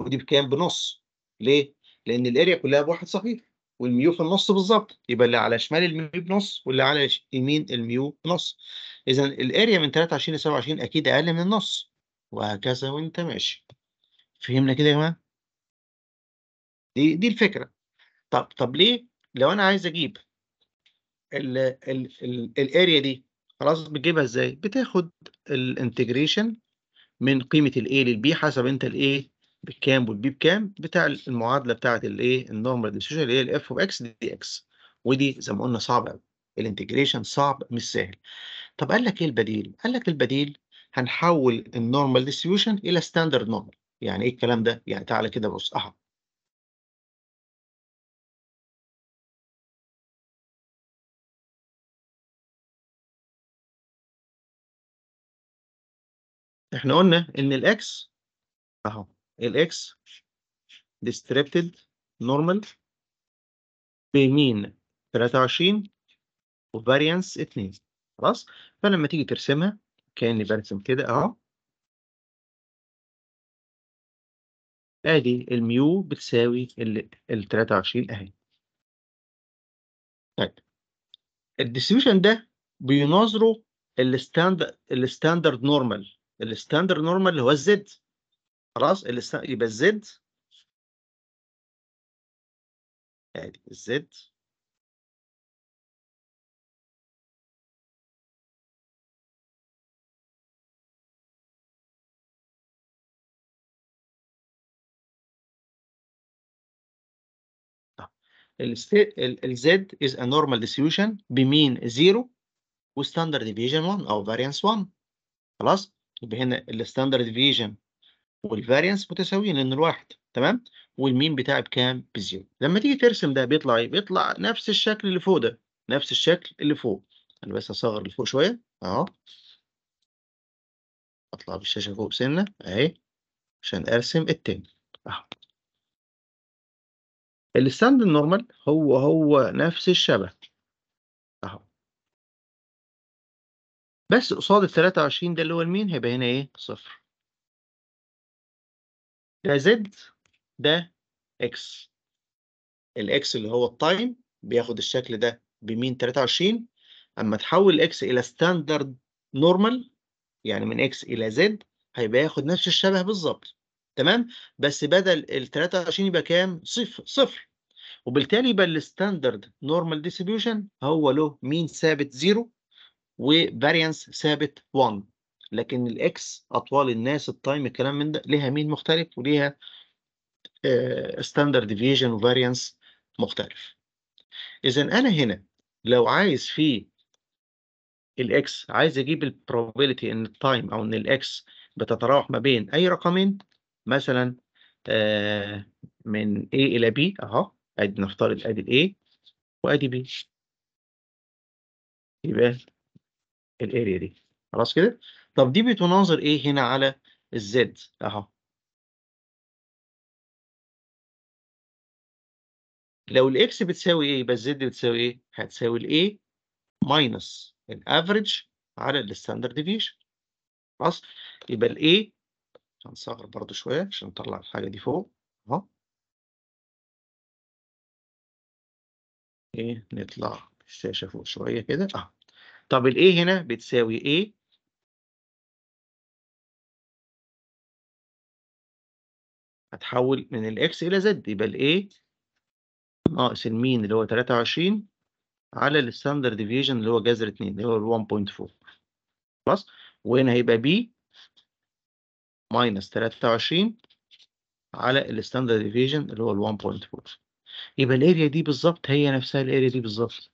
ودي بكام بنص ليه لان الاريا كلها بواحد صحيح والميو في النص بالظبط يبقى اللي على شمال الميو بنص واللي على يمين الميو بنص اذا الاريا من 23 ل 27 اكيد اقل من النص وهكذا وانت ماشي فهمنا كده يا جماعه دي دي الفكره طب طب ليه لو انا عايز اجيب الاريا دي خلاص بتجيبها ازاي بتاخد الانتجريشن من قيمه الاي للبي حسب انت الايه بكام والبي بكام بتاع المعادله بتاعه الايه النورمال ديستريبيوشن اللي هي الاف اوف اكس دي اكس ودي زي ما قلنا صعبه قوي الانتجريشن صعب مش سهل طب قال لك ايه البديل قال لك البديل هنحول النورمال ديستريبيوشن الى ستاندرد نورمال يعني ايه الكلام ده يعني تعالى كده بص اهو احنا قلنا ان الاكس اهو الاكس ديستريبتد نورمال بمين 23 وفاريانس 2 خلاص فلما تيجي ترسمها كاني برسم كده اهو ادي الميو بتساوي ال 23 اهي طيب الديستريبيوشن ده بيناظره الستاندرد الستاندرد نورمال الستاندر نورمال اللي هو الزد خلاص يبقى الزد ادي يعني الزد طيب، الزد is a normal distribution بمين 0 وستاندرد ديفيجن 1 او فاريانس 1 خلاص يبقى هنا الستاندرد ديفيجن والفاريانس متساويين لان الواحد تمام والمين بتاع بكام بزيرو لما تيجي ترسم ده بيطلع ايه بيطلع نفس الشكل اللي فوق ده نفس الشكل اللي فوق انا بس اصغر اللي فوق شويه اهو اطلع بالشاشه فوق سنه اهي عشان ارسم التاني اهو الستاند النورمال هو هو نفس الشبه بس قصاد ال 23 ده اللي هو المين هيبقى هنا ايه؟ صفر. ده زد ده اكس. الاكس اللي هو التايم بياخد الشكل ده بمين 23 اما تحول الاكس الى ستاندرد نورمال يعني من اكس الى زد هيبقى ياخد نفس الشبه بالظبط تمام بس بدل ال 23 يبقى كام؟ صفر صفر وبالتالي يبقى الستاندرد نورمال ديستريبيوشن هو له مين ثابت زيرو وفاريانس ثابت 1 لكن الاكس اطوال الناس التايم الكلام من ده ليها مين مختلف وليها ستاندرد ديفيجن وفاريانس مختلف اذا انا هنا لو عايز في الاكس عايز اجيب البروبابيلتي ان التايم او ان الاكس بتتراوح ما بين اي رقمين مثلا آه، من A الى B اهو ادي نفترض ادي A وادي B يبقى الاريا دي خلاص كده طب دي بتناظر ايه هنا على الزد اهو لو الاكس بتساوي ايه يبقى الزد بتساوي ايه هتساوي الاي ماينس الافريج على الستاندرد ديفيشن خلاص يبقى الاي هنصغر برضو شويه عشان نطلع الحاجه دي فوق اهو ايه نطلع الشاشه فوق شويه كده اهو طب الـ A هنا بتساوي A هتحول من الـ X الى Z يبقى الـ A ناقص المين اللي هو 23 على الـ Standard Deviation اللي هو جذر 2 اللي هو الـ 1.4 خلاص وهنا هيبقى B ماينس 23 على الـ Standard Deviation اللي هو الـ 1.4 يبقى الاريا دي بالظبط هي نفسها الاريا دي بالظبط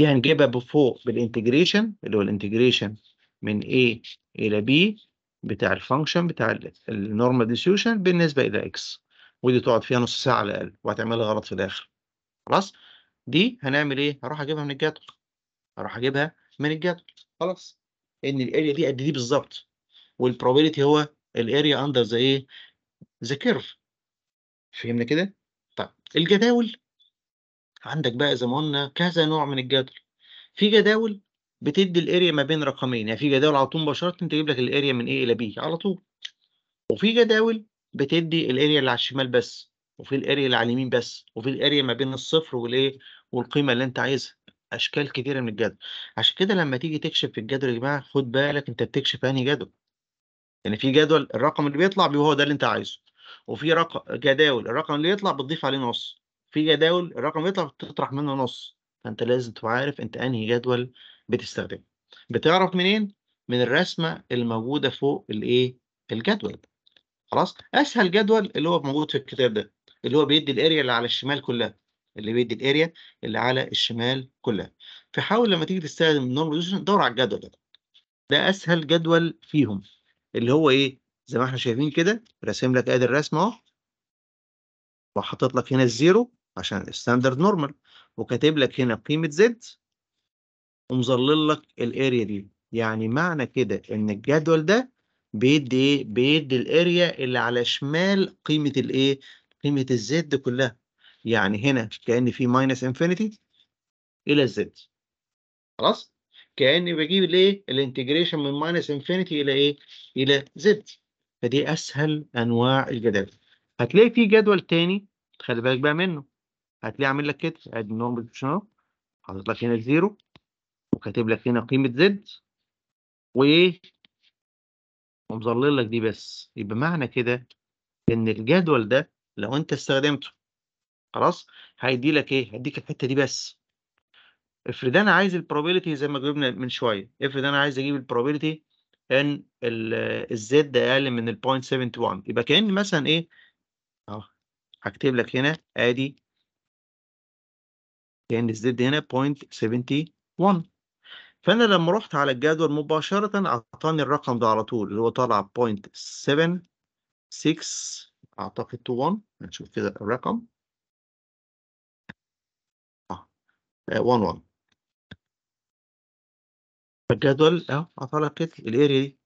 دي هنجيبها بفوق بالانتجريشن اللي هو الانتجريشن من A إلى B بتاع الفانكشن بتاع النورمال ديستريبيوشن بالنسبة إلى إكس ودي تقعد فيها نص ساعة على الأقل وهتعملها غلط في الآخر خلاص دي هنعمل إيه؟ هروح أجيبها من الجدول هروح أجيبها من الجدول خلاص إن الأريا دي قد دي بالظبط والبروبابيلتي هو الأريا أندر ذا إيه؟ ذا كيرف فهمنا كده؟ طيب الجداول عندك بقى زي ما قلنا كذا نوع من الجدول في جداول بتدي الاريا ما بين رقمين يعني في جداول على طول مباشره تجيب لك الاريا من ايه الى بي على طول وفي جداول بتدي الاريا اللي على الشمال بس وفي الاريا اللي على اليمين بس وفي الاريا ما بين الصفر والايه والقيمه اللي انت عايزها اشكال كتيره من الجدول عشان كده لما تيجي تكشف في الجدول يا جماعه خد بالك انت بتكشف انهي جدول يعني في جدول الرقم اللي بيطلع هو ده اللي انت عايزه وفي رقم جداول الرقم اللي يطلع بتضيف عليه نص في جداول الرقم يطلع بتطرح منه نص فانت لازم تبقى عارف انت انهي جدول بتستخدمه بتعرف منين من الرسمه الموجوده فوق الايه الجدول خلاص اسهل جدول اللي هو موجود في الكتاب ده اللي هو بيدي الاريا اللي على الشمال كلها اللي بيدي الاريا اللي على الشمال كلها فحاول لما تيجي تستخدم النورمال ديستريبيوشن دور على الجدول ده ده اسهل جدول فيهم اللي هو ايه زي ما احنا شايفين كده راسم لك ادي الرسمه اهو وحاطط لك هنا الزيرو عشان الستاندرد نورمال وكاتب لك هنا قيمه زد ومظلل لك الاريا دي يعني معنى كده ان الجدول ده بيدي ايه بيدي الاريا اللي على شمال قيمه الايه قيمه الزد كلها يعني هنا كان في ماينس انفينيتي الى الزد خلاص كاني بجيب الايه الانتجريشن من ماينس انفينيتي الى ايه الى زد فدي اسهل انواع الجدول هتلاقي في جدول تاني خلي بالك بقى منه هتلاقيه عامل لك كده ادي النورمال ديستريبيوشن حاطط لك هنا الزيرو وكاتب لك هنا قيمه زد وايه ومظلل لك دي بس يبقى معنى كده ان الجدول ده لو انت استخدمته خلاص هيدي لك ايه هيديك الحته دي بس افرض انا عايز البروبابيلتي زي ما جبنا من شويه افرض انا عايز اجيب البروبابيلتي ان آه، الزد اقل من ال 0.71 يبقى كان مثلا ايه اهو هكتب لك هنا ادي لأن الزد هنا 0.71 فأنا لما رحت على الجدول مباشرة أعطاني الرقم ده على طول اللي هو طالع 0.76 أعتقد تو 1 هنشوف كده الرقم 1 1 الجدول أهو أعطى لك كده الأريا دي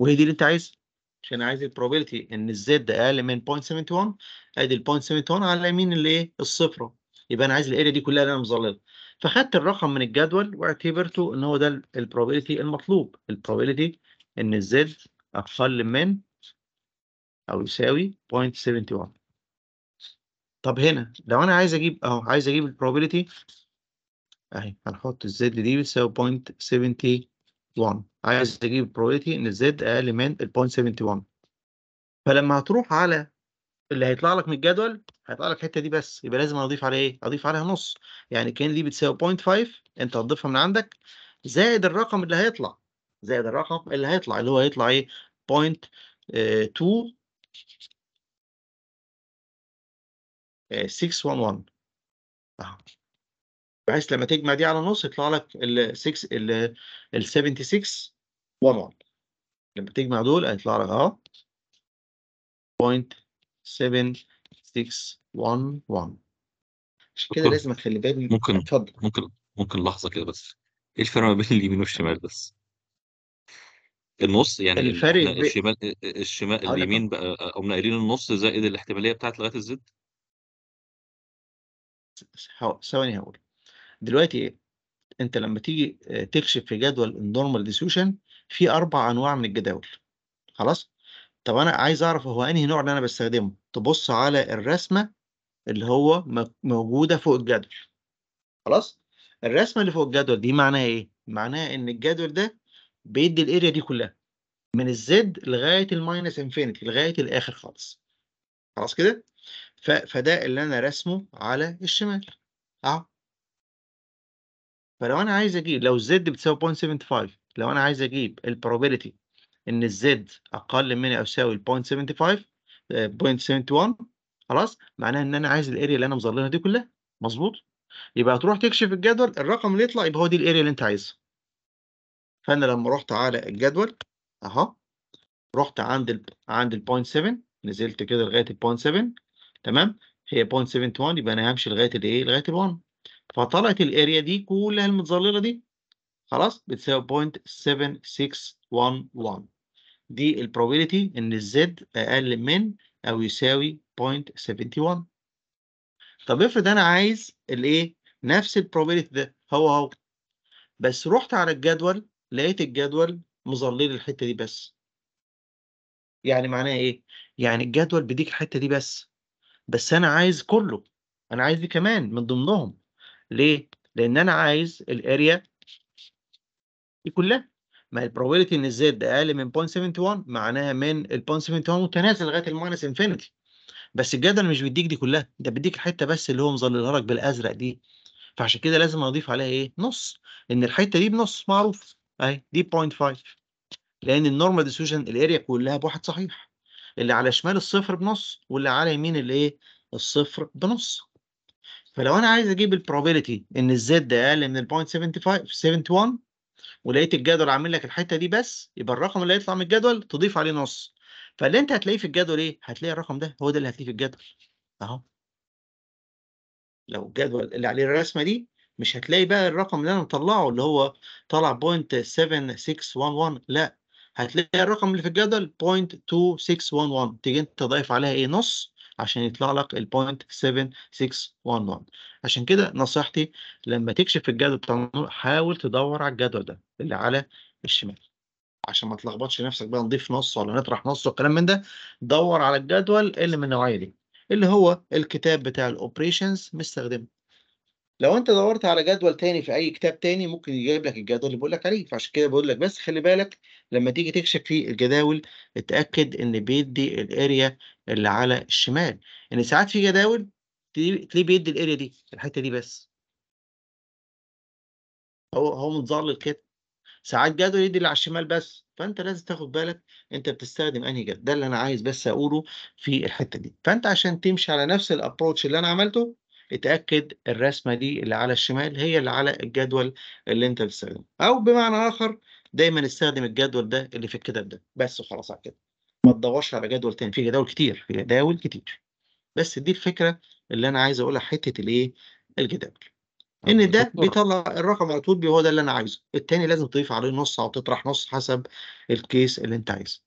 وهي دي اللي أنت عايزها عشان عايز البروبابيلتي ان الزد اقل من 0.71 ادي ال 0.71 على اليمين اللي ايه الصفر يبقى انا عايز الاريا دي كلها اللي انا مظللها فخدت الرقم من الجدول واعتبرته ان هو ده البروبابيلتي المطلوب البروبابيلتي ان الزد اقل من او يساوي 0.71 طب هنا لو انا عايز اجيب اهو عايز اجيب البروبابيلتي اهي هنحط الزد دي بتساوي 0.71 عايز اجيب البروبابيلتي ان الزد اقل من ال 0.71 فلما هتروح على اللي هيطلع لك من الجدول هيطلع لك الحته دي بس يبقى لازم اضيف عليها ايه؟ اضيف عليها نص يعني كان دي بتساوي 0.5 انت هتضيفها من عندك زائد الرقم اللي هيطلع زائد الرقم اللي هيطلع اللي هو هيطلع ايه؟ 0.2 611 آه، آه، اهو بحيث لما تجمع دي على نص يطلع لك ال 6 ال 76 11 لما تجمع دول هيطلع لك اهو 0.2 7611 عشان كده لازم اخلي بالي ممكن اتفضل ممكن ممكن لحظه كده بس ايه الفرق ما بين اليمين والشمال بس النص يعني الفرق ب... الشمال الشمال اليمين بقى قمنا قايلين النص زائد الاحتماليه بتاعت لغايه الزد ثواني هقول دلوقتي انت لما تيجي آه، تكشف في جدول النورمال ديسوشن في اربع انواع من الجداول خلاص طب انا عايز اعرف هو انهي نوع اللي انا بستخدمه تبص على الرسمه اللي هو موجوده فوق الجدول خلاص الرسمه اللي فوق الجدول دي معناها ايه معناها ان الجدول ده بيدي الاريا دي كلها من الزد لغايه الماينس انفينيتي لغايه الاخر خالص خلاص كده فده اللي انا رسمه على الشمال اهو فلو انا عايز اجيب لو الزد بتساوي 0.75 لو انا عايز اجيب البروبابيلتي ان الزد اقل من او يساوي 0.75 0.71 خلاص معناها ان انا عايز الاريا اللي انا مظللها دي كلها مظبوط يبقى تروح تكشف الجدول الرقم اللي يطلع يبقى هو دي الاريا اللي انت عايزها فانا لما رحت على الجدول اهو رحت عند الـ عند ال 0.7 نزلت كده لغايه ال 0.7 تمام هي 0.71 يبقى انا همشي لغايه الايه لغايه ال 1 فطلعت الاريا دي كلها المتظلله دي خلاص بتساوي 0.7611 دي البروبابيلتي ان الزد اقل من او يساوي 0.71 طب افرض انا عايز الايه نفس البروبابيلتي ده هو هو بس رحت على الجدول لقيت الجدول مظلل الحته دي بس يعني معناها ايه يعني الجدول بيديك الحته دي بس بس انا عايز كله انا عايز دي كمان من ضمنهم ليه لان انا عايز الاريا دي كلها ما البروبابيلتي ان الزد اقل من 0.71 معناها من ال 0.71 متنازل لغايه الماينس انفينيتي بس الجدول مش بيديك دي كلها ده بيديك الحته بس اللي هو مظللها لك بالازرق دي فعشان كده لازم اضيف عليها ايه نص ان الحته دي بنص معروف اهي دي 0.5 لان النورمال ديسوجن الاريا كلها بواحد صحيح اللي على شمال الصفر بنص واللي على يمين الايه الصفر بنص فلو انا عايز اجيب البروبابيلتي ان الزد اقل من ال 0.75 71 ولقيت الجدول عامل لك الحته دي بس يبقى الرقم اللي هيطلع من الجدول تضيف عليه نص فاللي انت هتلاقيه في الجدول ايه؟ هتلاقي الرقم ده هو ده اللي هتلاقيه في الجدول اهو لو الجدول اللي عليه الرسمه دي مش هتلاقي بقى الرقم اللي انا مطلعه اللي هو طالع بوينت 7611 لا هتلاقي الرقم اللي في الجدول بوينت 2611 تيجي انت ضايف عليها ايه نص عشان يطلع لك البوينت 0.7611 عشان كده نصيحتي لما تكشف الجدول بتاع النور حاول تدور على الجدول ده اللي على الشمال عشان ما تلخبطش نفسك بقى نضيف نص ولا نطرح نص والكلام من ده دور على الجدول اللي من النوعيه دي اللي هو الكتاب بتاع الاوبريشنز مستخدمه لو انت دورت على جدول تاني في اي كتاب تاني ممكن يجيب لك الجدول اللي بقول لك عليه فعشان كده بقول لك بس خلي بالك لما تيجي تكشف في الجداول اتاكد ان بيدي الاريا اللي على الشمال ان ساعات في جداول تلاقيه بيدي الاريا دي الحته دي بس هو هو متظلل كده ساعات جدول يدي اللي على الشمال بس فانت لازم تاخد بالك انت بتستخدم انهي جدول ده اللي انا عايز بس اقوله في الحته دي فانت عشان تمشي على نفس الابروتش اللي انا عملته اتأكد الرسمة دي اللي على الشمال هي اللي على الجدول اللي انت بتستخدمه او بمعنى اخر دايما استخدم الجدول ده اللي في الكتاب ده بس وخلاص على كده ما تدورش على جدول تاني في جداول كتير في جداول كتير بس دي الفكرة اللي انا عايز اقولها حتة الايه الجداول ان ده بيطلع الرقم على طول هو ده اللي انا عايزه التاني لازم تضيف عليه نص او تطرح نص حسب الكيس اللي انت عايزه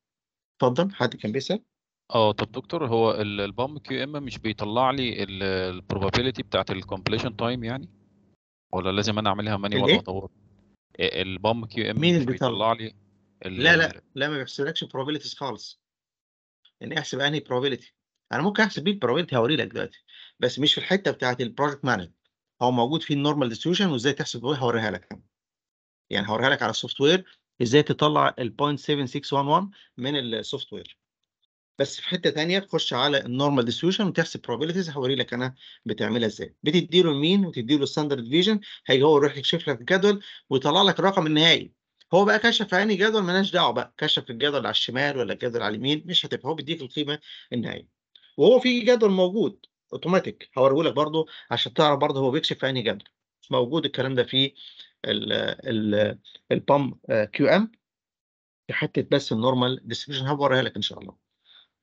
اتفضل حد كان بيسال اه طب دكتور هو البام كيو ام مش بيطلع لي البروبابيلتي بتاعت الكومبليشن تايم يعني ولا لازم انا اعملها مانيوال ولا واطور إيه، البام كيو ام مين اللي بيطلع؟ لي لا لا لا ما بيحسبلكش probabilities خالص يعني إيه احسب انهي probability انا ممكن احسب بيه probability هوري لك دلوقتي بس مش في الحته بتاعت البروجكت مانج هو موجود في النورمال ديستريبيوشن وازاي تحسب ايه هوريها لك يعني هوريها لك على السوفت وير ازاي تطلع ال 0.7611 من السوفت وير بس في حته ثانيه تخش على النورمال ديستريبيوشن وتحسب probabilities هوري لك انا بتعملها ازاي بتدي له المين وتدي له الستاندرد ديفيجن هيجي هو يروح يكشف لك الجدول ويطلع لك الرقم النهائي هو بقى كشف انهي جدول مالناش دعوه بقى كشف الجدول على الشمال ولا الجدول على اليمين مش هتبقى هو بيديك القيمه النهائيه وهو في جدول موجود اوتوماتيك هوريه لك برضه عشان تعرف برضه هو بيكشف في انهي جدول موجود الكلام ده في البام كيو ام في حته بس النورمال ديستريبيوشن هوريها لك ان شاء الله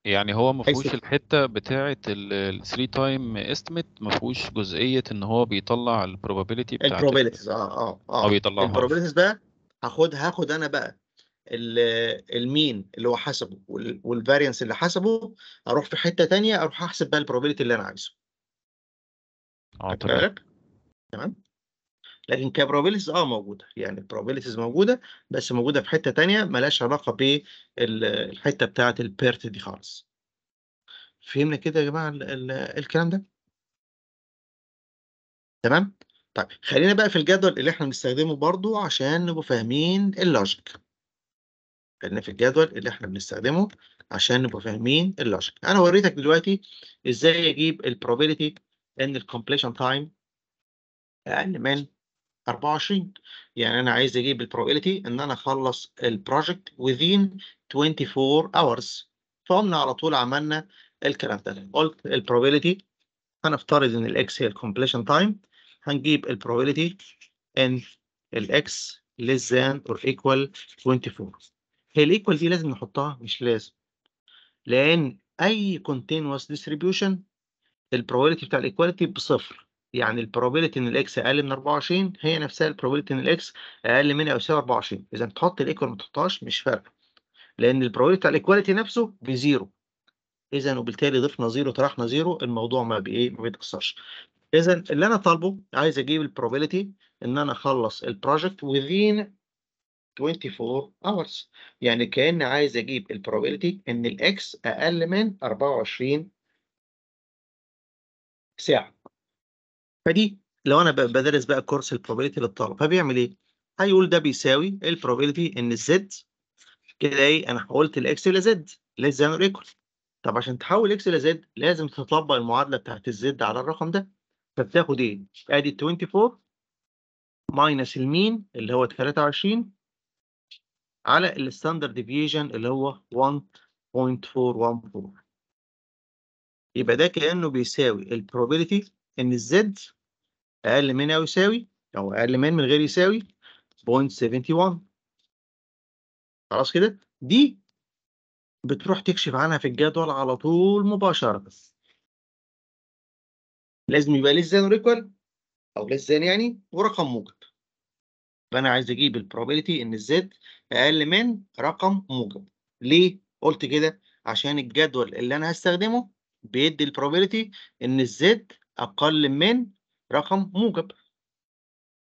يعني هو ما فيهوش الحته بتاعه ال 3 تايم استيميت ما فيهوش جزئيه ان هو بيطلع البروبابيلتي بتاعه البروبابيلتيز اه اه اه بيطلعها البروبابيلتيز بقى هاخد هاخد انا بقى المين اللي هو حسبه والفاريانس اللي حسبه اروح في حته ثانيه اروح احسب بقى البروبابيلتي اللي انا عايزه اه تمام تمام لكن كبروبيلس اه موجوده يعني البروبيلس موجوده بس موجوده في حته ثانيه مالهاش علاقه بالحته بتاعه البيرت دي خالص فهمنا كده يا جماعه الـ الـ الكلام ده تمام طيب خلينا بقى في الجدول اللي احنا بنستخدمه برضو عشان نبقى فاهمين اللوجيك خلينا في الجدول اللي احنا بنستخدمه عشان نبقى فاهمين اللوجيك انا وريتك دلوقتي ازاي اجيب البروبابيلتي ان الكومبليشن تايم اقل من 24 يعني انا عايز اجيب البروبابيلتي ان انا اخلص البروجكت within 24 hours فقمنا على طول عملنا الكلام ده قلت البروبابيلتي هنفترض ان الاكس هي الكومبليشن تايم هنجيب البروبابيلتي ان الاكس less than or equal 24 هي الايكوال دي لازم نحطها مش لازم لان اي continuous distribution البروبابيلتي بتاع الايكواليتي بصفر يعني البروبابيلتي ان الاكس اقل من 24 هي نفسها البروبابيلتي ان الاكس اقل من او يساوي 24 اذا تحط الايكوال ما تحطهاش مش فارقه لان البروبابيلتي بتاع الايكواليتي نفسه بزيرو اذا وبالتالي ضفنا زيرو طرحنا زيرو الموضوع ما بايه ما بيتاثرش اذا اللي انا طالبه عايز اجيب البروبابيلتي ان انا اخلص البروجكت within 24 hours يعني كان عايز اجيب البروبابيلتي ان الاكس اقل من 24 ساعه فدي لو انا بدرس بقى كورس البروبابيلتي للطالب فبيعمل ايه؟ هيقول ده بيساوي البروبابيلتي ان الزد كده ايه انا حولت الاكس الى زد ليس زي ايكول طب عشان تحول اكس الى زد لازم تطبق المعادله بتاعت الزد على الرقم ده فبتاخد ايه؟ ادي 24 ماينس المين اللي هو 23 على الستاندرد ديفيجن اللي هو 1.414 يبقى ده كانه بيساوي البروبابيلتي ان الزد اقل من او يساوي او اقل من من غير يساوي 0.71 خلاص كده دي بتروح تكشف عنها في الجدول على طول مباشره بس لازم يبقى ليس ذان ريكوال او ليس ذان يعني ورقم موجب فانا عايز اجيب البروبابيلتي ان الزد اقل من رقم موجب ليه قلت كده عشان الجدول اللي انا هستخدمه بيدي البروبابيلتي ان الزد اقل من رقم موجب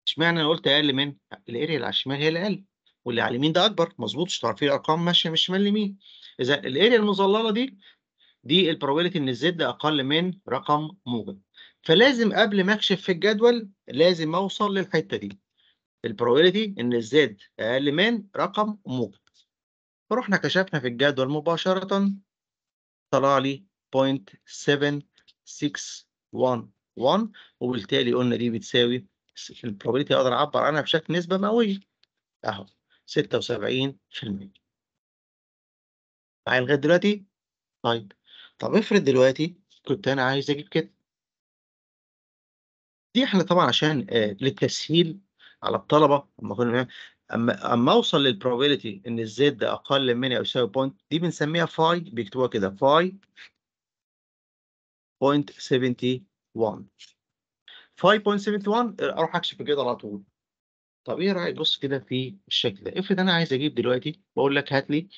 اشمعنى انا قلت اقل من الاريا اللي على الشمال هي اللي اقل واللي على اليمين ده اكبر مظبوط مش تعرفي الارقام ماشيه من الشمال لليمين. اذا الاريا المظلله دي دي البروبابيلتي ان الزد اقل من رقم موجب فلازم قبل ما اكشف في الجدول لازم اوصل للحته دي البروبابيلتي ان الزد اقل من رقم موجب فروحنا كشفنا في الجدول مباشره طلع لي 0.761 1 وبالتالي قلنا دي بتساوي البروبابيلتي اقدر اعبر عنها بشكل نسبه مئويه اهو 76% معايا لغايه دلوقتي؟ طيب طب افرض دلوقتي كنت انا عايز اجيب كده دي احنا طبعا عشان آه، للتسهيل على الطلبه اما كنا اما اما اوصل للبروبابيلتي ان الزد اقل من او يساوي بوينت دي بنسميها فاي بيكتبوها كده فاي بوينت 5.71 اروح اكشف كده على طول طب ايه رايك بص كده في الشكل ده افرض انا عايز اجيب دلوقتي بقول لك هات لي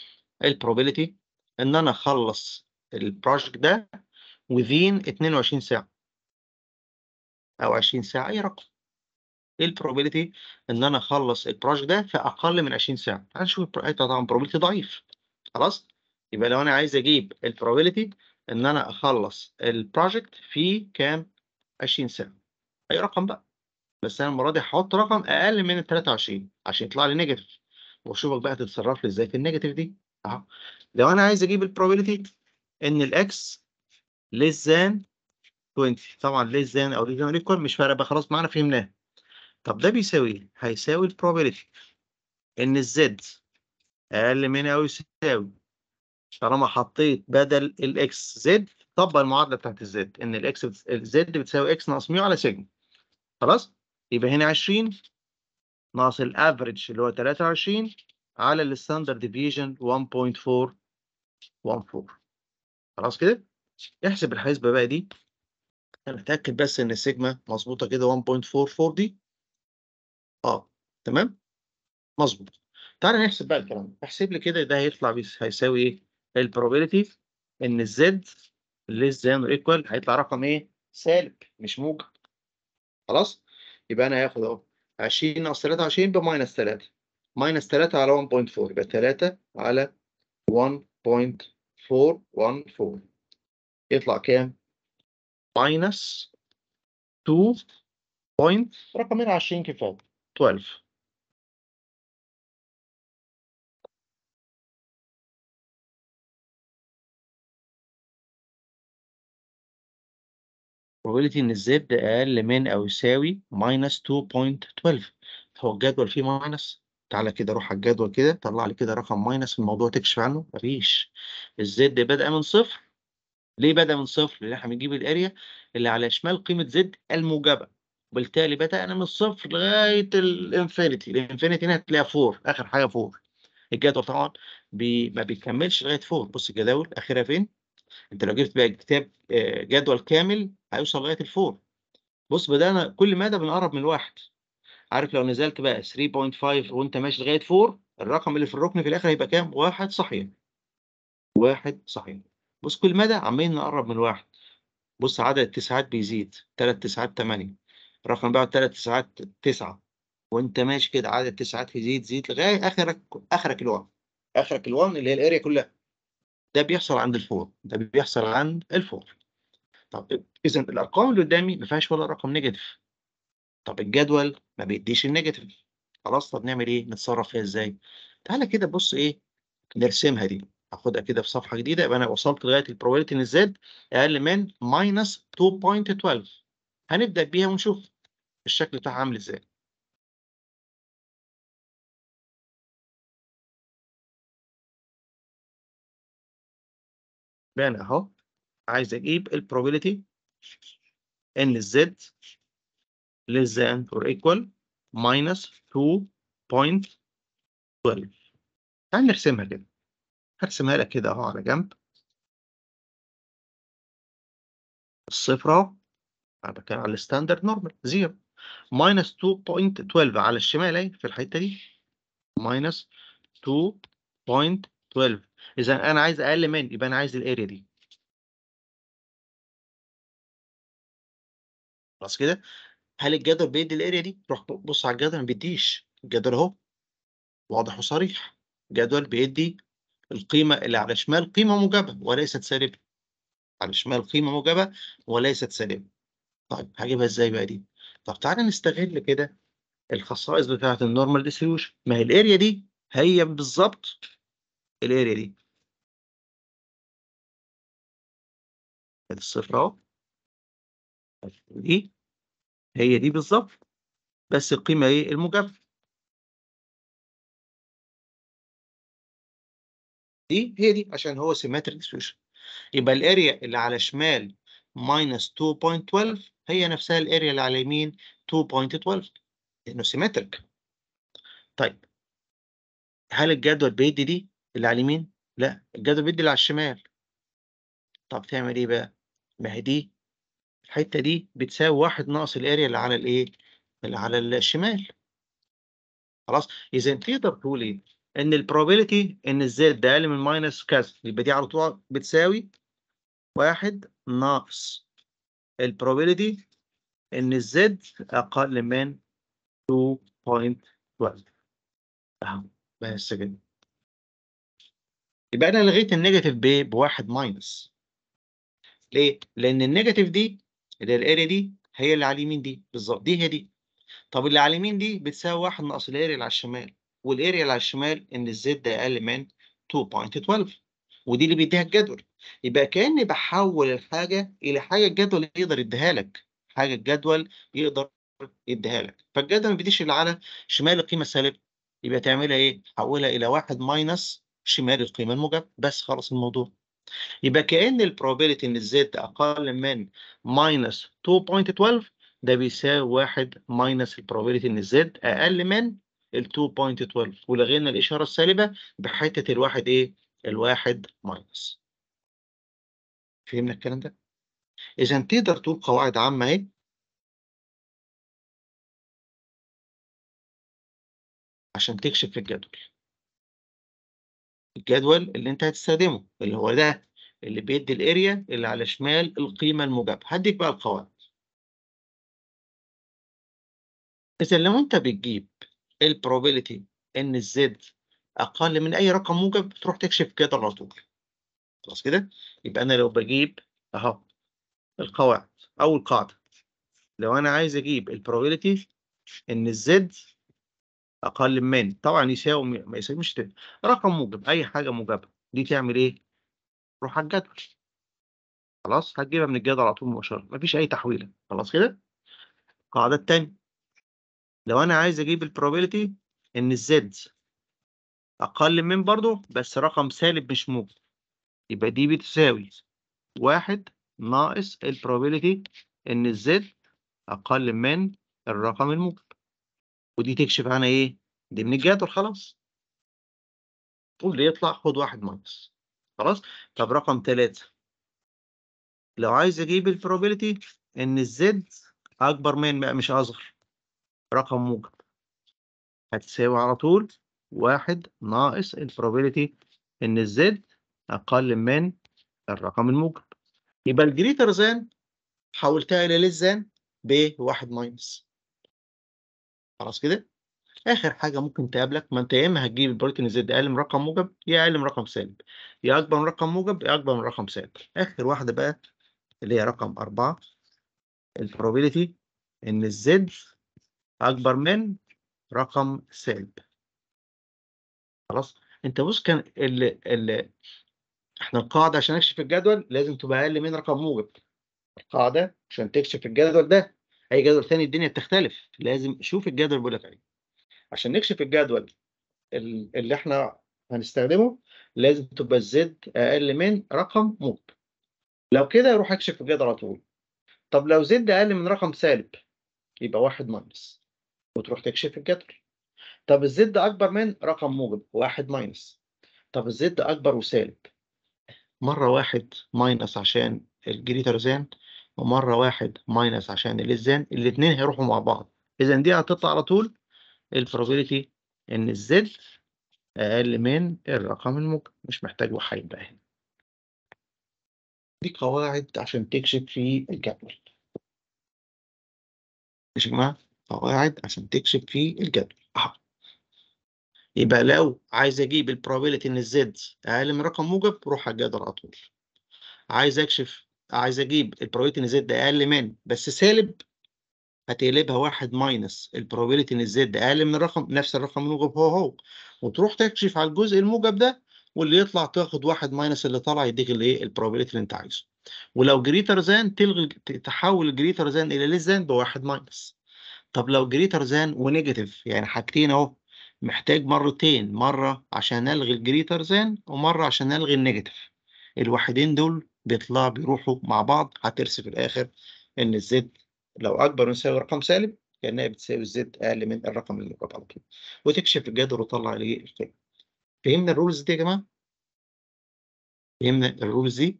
البروبابيلتي ان انا اخلص البروجكت ده within 22 ساعه او 20 ساعه اي رقم ايه البروبابيلتي ان انا اخلص البروجكت ده في اقل من 20 ساعه هنشوف طبعا البروبابيلتي ضعيف خلاص يبقى لو انا عايز اجيب البروبابيلتي ان انا اخلص البروجكت في كام 20 سنه اي رقم بقى بس انا المره دي هحط رقم اقل من ال 23 عشان يطلع لي نيجاتيف واشوفك بقى هتتصرف لي ازاي في النيجاتيف دي اهو لو انا عايز اجيب البروبابيلتي ان الاكس ليس ذان 20 طبعا ليس ذان او ليس ذان ايكوال مش فارقه بقى خلاص معانا فهمناه طب ده بيساوي ايه؟ هيساوي البروبابيلتي ان الزد اقل من او يساوي طالما حطيت بدل الاكس زد طبق المعادله بتاعت الزد ان الاكس الزد بتساوي اكس ناقص ميو على سيجما خلاص يبقى هنا 20 ناقص الافريج اللي هو 23 على الستاندرد ديفيجن 1.414 خلاص كده احسب الحسبه بقى دي انا اتاكد بس ان السيجما مظبوطه كده 1.44 دي اه تمام مظبوط تعالى نحسب بقى الكلام احسب لي كده ده هيطلع هيساوي ايه البروبابيلتي ان الزد ليس ذان ايكوال هيطلع رقم ايه؟ سالب مش موجب خلاص؟ يبقى انا هاخد اهو 20 ناقص 23 بماينس 3 ماينس 3 على 1.4 يبقى 3 على 1.414 يطلع كام؟ ماينس 2 بوينت رقمين 20 كفايه 12 probability ان الزد اقل من او يساوي minus 2.12 هو الجدول فيه ماينس تعالى كده روح على الجدول كده طلع لي كده رقم ماينس الموضوع تكشف عنه مفيش الزد بدأ من صفر ليه بدأ من صفر؟ لأن احنا بنجيب الأريا اللي على شمال قيمة زد الموجبة وبالتالي بدأنا من الصفر لغاية الانفينيتي الانفينيتي هنا هتلاقيها 4 آخر حاجة 4 الجدول طبعا بي... ما بيكملش لغاية 4 بص الجداول آخرها فين؟ أنت لو جبت بقى كتاب آه، جدول كامل هيوصل لغايه الفور بص بدانا كل ماده بنقرب من الواحد عارف لو نزلت بقى 3.5 وانت ماشي لغايه 4 الرقم اللي في الركن في الاخر هيبقى كام؟ واحد صحيح. واحد صحيح. بص كل مدى عمالين نقرب من واحد. بص عدد التسعات بيزيد ثلاث تسعات ثمانيه. الرقم بعد ثلاث تسعات تسعه. وانت ماشي كده عدد التسعات يزيد زيد لغايه اخرك اخرك ال1 اخرك ال1 اللي هي الاريا كلها. ده بيحصل عند الفور ده بيحصل عند الفور. طب اذا الارقام اللي قدامي ما فيهاش ولا رقم نيجاتيف طب الجدول ما بيديش النيجاتيف خلاص طب نعمل ايه نتصرف فيها ازاي تعالى كده بص ايه نرسمها دي هاخدها كده في صفحه جديده يبقى انا وصلت لغايه البروبابيلتي ان الزد اقل من ماينس 2.12 هنبدا بيها ونشوف الشكل بتاعها عامل ازاي بان اهو عايز اجيب البروبابيلتي ان للزد less than or equal minus 2.12 تعال نرسمها كده هرسمها لك كده اهو على جنب الصفر اهو انا بتكلم على الستاندرد نورمال زيرو ماينس 2.12 على الشمال اهي في الحته دي ماينس 2.12 اذا انا عايز اقل من يبقى انا عايز الاريا دي خلاص كده هل الجدول بيدي الاريا دي روح بص على الجدول ما بيديش الجدول اهو واضح وصريح جدول بيدي القيمة اللي على الشمال قيمة موجبة وليست سالبة على الشمال قيمة موجبة وليست سالبة طيب هجيبها ازاي بقى دي طب تعالى نستغل كده الخصائص بتاعة النورمال ديستريبيوشن ما هي الاريا دي هي بالظبط الاريا دي الصفر اهو دي هي دي بالظبط بس القيمة ايه المجازفة دي هي دي عشان هو سيمتريك ديستريبيوشن يبقى الاريا اللي على شمال ماينس 2.12 هي نفسها الاريا اللي على يمين 2.12 لانه سيمتريك طيب هل الجدول بيدي دي اللي على اليمين؟ لا الجدول بيدي اللي على الشمال طب تعمل ايه بقى؟ ما هي دي الحته دي بتساوي واحد ناقص الاريا اللي على الايه اللي على الشمال خلاص اذا تقدر تقول ايه ان البروبابيلتي ان الزد ده اقل من ماينس كذا يبقى دي على طول بتساوي واحد ناقص البروبابيلتي ان الزد اقل من 2.12 اهو بس كده يبقى انا لغيت النيجاتيف ب بواحد ماينس ليه؟ لان النيجاتيف دي اللي هي الاريا دي هي اللي على اليمين دي بالظبط دي هي دي طب اللي على اليمين دي بتساوي 1 ناقص الاريا اللي على الشمال والاريا اللي على الشمال ان الزد ده اقل من 2.12 ودي اللي بيديها الجدول يبقى كاني بحول الحاجه الى حاجه الجدول يقدر يديها لك حاجه الجدول يقدر يديها لك فالجدول ما بيديش اللي على شمال القيمه السالبه يبقى تعملها ايه؟ حولها الى 1 ماينس شمال القيمه الموجبه بس خلص الموضوع يبقى كأن البروبابيلتي ان الزد أقل من ماينس 2.12 ده بيساوي واحد ماينس البروبابيلتي ان الزد أقل من ال 2.12 ولغينا الإشارة السالبة بحتة الواحد إيه؟ الواحد ماينس. فهمنا الكلام ده؟ إذا تقدر تقول قواعد عامة أهي عشان تكشف في الجدول. الجدول اللي انت هتستخدمه اللي هو ده اللي بيدي الاريا اللي على شمال القيمة الموجبة هديك بقى القواعد إذا لو أنت بتجيب البروبابيلتي إن الزد أقل من أي رقم موجب تروح تكشف كده على طول خلاص كده يبقى أنا لو بجيب أهو القواعد او القاعده لو أنا عايز أجيب البروبابيلتي إن الزد اقل من طبعا يساوي ما يساويش رقم موجب اي حاجه موجبه دي تعمل ايه روح على الجدول خلاص هتجيبها من الجدول على طول مباشره مفيش اي تحويله خلاص كده القاعده الثانيه لو انا عايز اجيب البروبابيلتي ان الزد اقل من برضه بس رقم سالب مش موجب يبقى دي بتساوي واحد ناقص البروبابيلتي ان الزد اقل من الرقم الموجب ودي تكشف عن ايه؟ دي من الجاتور خلاص طول يطلع خد واحد ماينس خلاص طب رقم ثلاثة لو عايز اجيب البروبابيلتي ان الزد اكبر من بقى مش اصغر رقم موجب هتساوي على طول واحد ناقص البروبابيلتي ان الزد اقل من الرقم الموجب يبقى الجريتر زان حولتها الى ليس ذان بواحد ماينس خلاص كده اخر حاجه ممكن تقابلك ما انت يا اما هتجيب البروتين زد اقل من رقم موجب يا اقل من رقم سالب يا اكبر من رقم موجب يا اكبر من رقم سالب اخر واحده بقى اللي هي رقم أربعة البروبيليتي ان الزد اكبر من رقم سالب خلاص انت بص كان ال ال احنا القاعده عشان نكشف الجدول لازم تبقى اقل من رقم موجب القاعده عشان تكشف الجدول ده اي جدول ثاني الدنيا بتختلف لازم شوف الجدول بيقول لك عليه عشان نكشف الجدول اللي احنا هنستخدمه لازم تبقى الزد اقل من رقم موب لو كده يروح اكشف الجدول على طول طب لو زد اقل من رقم سالب يبقى واحد ماينس وتروح تكشف الجدول طب الزد اكبر من رقم موجب واحد ماينس طب الزد اكبر وسالب مره واحد ماينس عشان الجريتر زان ومرة واحد ماينس عشان الزن الاثنين هيروحوا مع بعض إذا دي هتطلع على طول البروبابيلتي إن الزد أقل من الرقم الموجب مش محتاج وحيد بقى هنا دي قواعد عشان تكشف في الجدول مش يا جماعة قواعد عشان تكشف في الجدول اه يبقى لو عايز أجيب البروبابيلتي إن الزد أقل من رقم موجب روح على الجدول على طول عايز أكشف عايز اجيب البروبابيلتي ان زد اقل من بس سالب هتقلبها واحد ماينس البروبابيلتي ان زد اقل من الرقم نفس الرقم الموجب هو هو وتروح تكشف على الجزء الموجب ده واللي يطلع تاخد واحد ماينس اللي طلع يديك الايه البروبابيلتي اللي انت عايزه ولو جريتر زان تلغي تحول الجريتر زان الى ليس زان بواحد ماينس طب لو جريتر زان ونيجاتيف يعني حاجتين اهو محتاج مرتين مره عشان الغي الجريتر زان ومره عشان الغي النيجاتيف الواحدين دول بيطلع بيروحوا مع بعض هترسي في الاخر ان الزد لو اكبر من يساوي رقم سالب كانها بتساوي الزد اقل من الرقم اللي موجود على طول وتكشف الجدر وتطلع ليه القيمه فهمنا الرولز دي يا جماعه فهمنا الرولز دي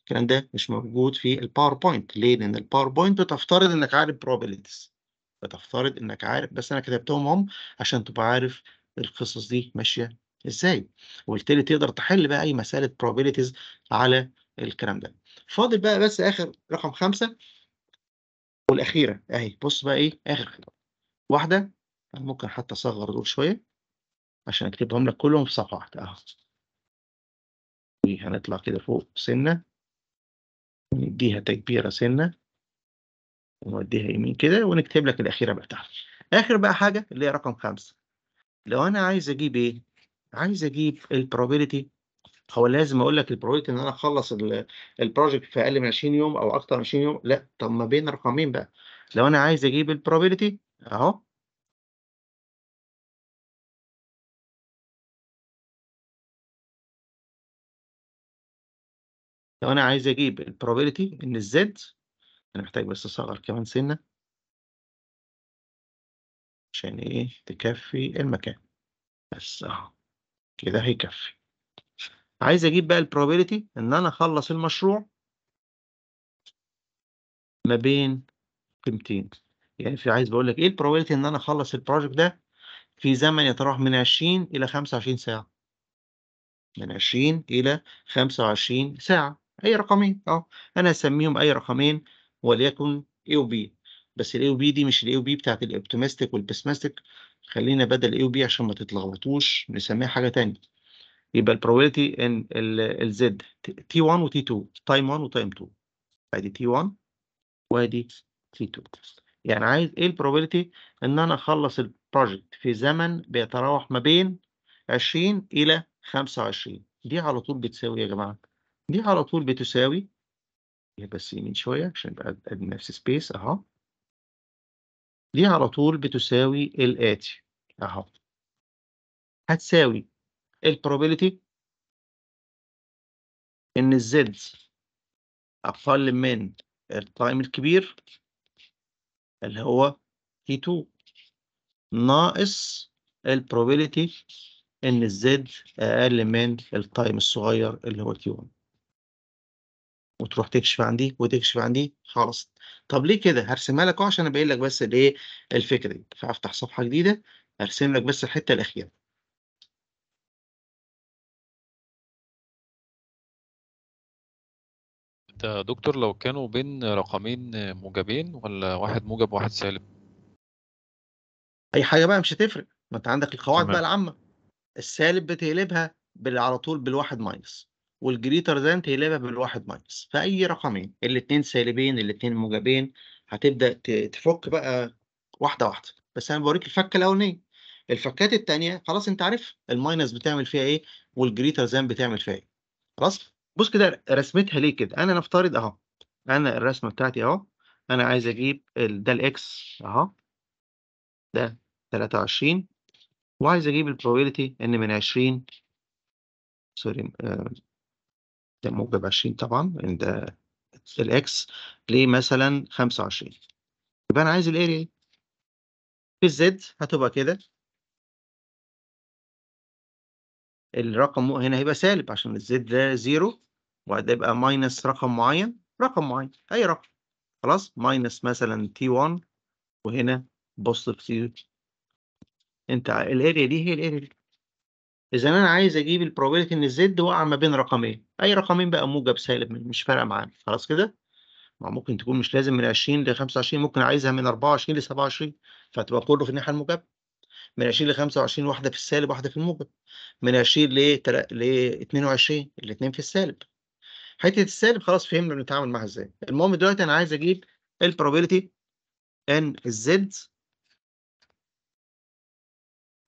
الكلام ده مش موجود في الباوربوينت ليه لان الباوربوينت بتفترض انك عارف بروبابيلتيز بتفترض انك عارف بس انا كتبتهم هم عشان تبقى عارف القصص دي ماشيه ازاي وقلت لي تقدر تحل بقى اي مساله بروبابيلتيز على الكلام ده فاضل بقى بس اخر رقم خمسة والاخيرة اهي بص بقى ايه اخر واحدة انا ممكن حتى اصغر دول شوية عشان اكتبهم لك كلهم في صفحة واحدة اهو هنطلع كده فوق سنة نديها تكبيرة سنة ونوديها يمين كده ونكتب لك الأخيرة بقى تحت آخر بقى حاجة اللي هي رقم خمسة لو أنا عايز أجيب إيه؟ عايز أجيب البروبابيلتي هو لازم اقول لك البروجكت ان انا اخلص البروجكت في اقل من 20 يوم او اكتر من 20 يوم لا طب ما بين رقمين بقى لو انا عايز اجيب البروبابيلتي اهو لو انا عايز اجيب البروبابيلتي ان الزد انا محتاج بس اصغر كمان سنه عشان ايه تكفي المكان بس اهو كده هيكفي عايز اجيب بقى البروبابيلتي ان انا اخلص المشروع ما بين قيمتين يعني في عايز بقول لك ايه البروبابيلتي ان انا اخلص البروجكت ده في زمن يتراوح من 20 الى 25 ساعه من 20 الى 25 ساعه اي رقمين اه انا هسميهم اي رقمين وليكن اي وبي بس الاي وبي دي مش الاي وبي بتاعت الاوبتيمستيك والبسمستيك خلينا بدل اي وبي عشان ما تتلخبطوش نسميها حاجه تانية يبقى البروبابيلتي ان الزد تي 1 وتي 2 تايم 1 وتايم 2 ادي تي 1 وادي تي 2 يعني عايز ايه البروبابيلتي ان انا اخلص البروجكت في زمن بيتراوح ما بين 20 الى 25 دي على طول بتساوي يا جماعه دي على طول بتساوي بس يمين شويه عشان يبقى ادي نفس سبيس اهو دي على طول بتساوي الاتي اهو هتساوي البروبابيلتي ان الزد اقل من التايم الكبير اللي هو تي 2 ناقص البروبابيلتي ان الزد اقل من التايم الصغير اللي هو تي 1 وتروح تكشف عن دي وتكشف عن دي خلاص طب ليه كده هرسمها لك اهو عشان ابين لك بس الايه الفكره دي فافتح صفحه جديده هرسم لك بس الحته الاخيره دكتور لو كانوا بين رقمين موجبين ولا واحد موجب وواحد سالب اي حاجه بقى مش هتفرق ما انت عندك القواعد بقى العامه السالب بتقلبها على طول بالواحد ماينس والجريتر ذان تقلبها بالواحد ماينس فاي رقمين الاثنين سالبين الاثنين موجبين هتبدا تفك بقى واحده واحده بس انا بوريك الفكه الاولانيه الفكات الثانيه خلاص انت عارف الماينس بتعمل فيها ايه والجريتر ذان بتعمل فيها ايه خلاص بص كده رسمتها ليه كده انا نفترض اهو انا الرسمه بتاعتي اهو انا عايز اجيب ده الاكس اهو ده 23 وعايز اجيب البروبابيلتي ان من 20 سوري آه، ده موجب 20 طبعا ان ده الاكس لمثلا 25 يبقى انا عايز الاريا في الزد هتبقى كده الرقم هنا هيبقى سالب عشان الزد ده زيرو وده يبقى ماينس رقم معين رقم معين اي رقم خلاص ماينس مثلا تي 1 وهنا بوزيتيف تي انت الاريا دي هي الاريا دي اذا انا عايز اجيب البروبابيلتي ان الزد وقع ما بين رقمين اي رقمين بقى موجب سالب مش فارقه معانا خلاص كده ما ممكن تكون مش لازم من 20 ل 25 ممكن عايزها من 24 ل 27 فهتبقى كله في الناحيه الموجبه من 20 ل 25 واحده في السالب واحده في الموجب من 20 ل ل 22 الاثنين في السالب حته السالب خلاص فهمنا بنتعامل معاها ازاي المهم دلوقتي انا عايز اجيب البروبابيلتي ان الزد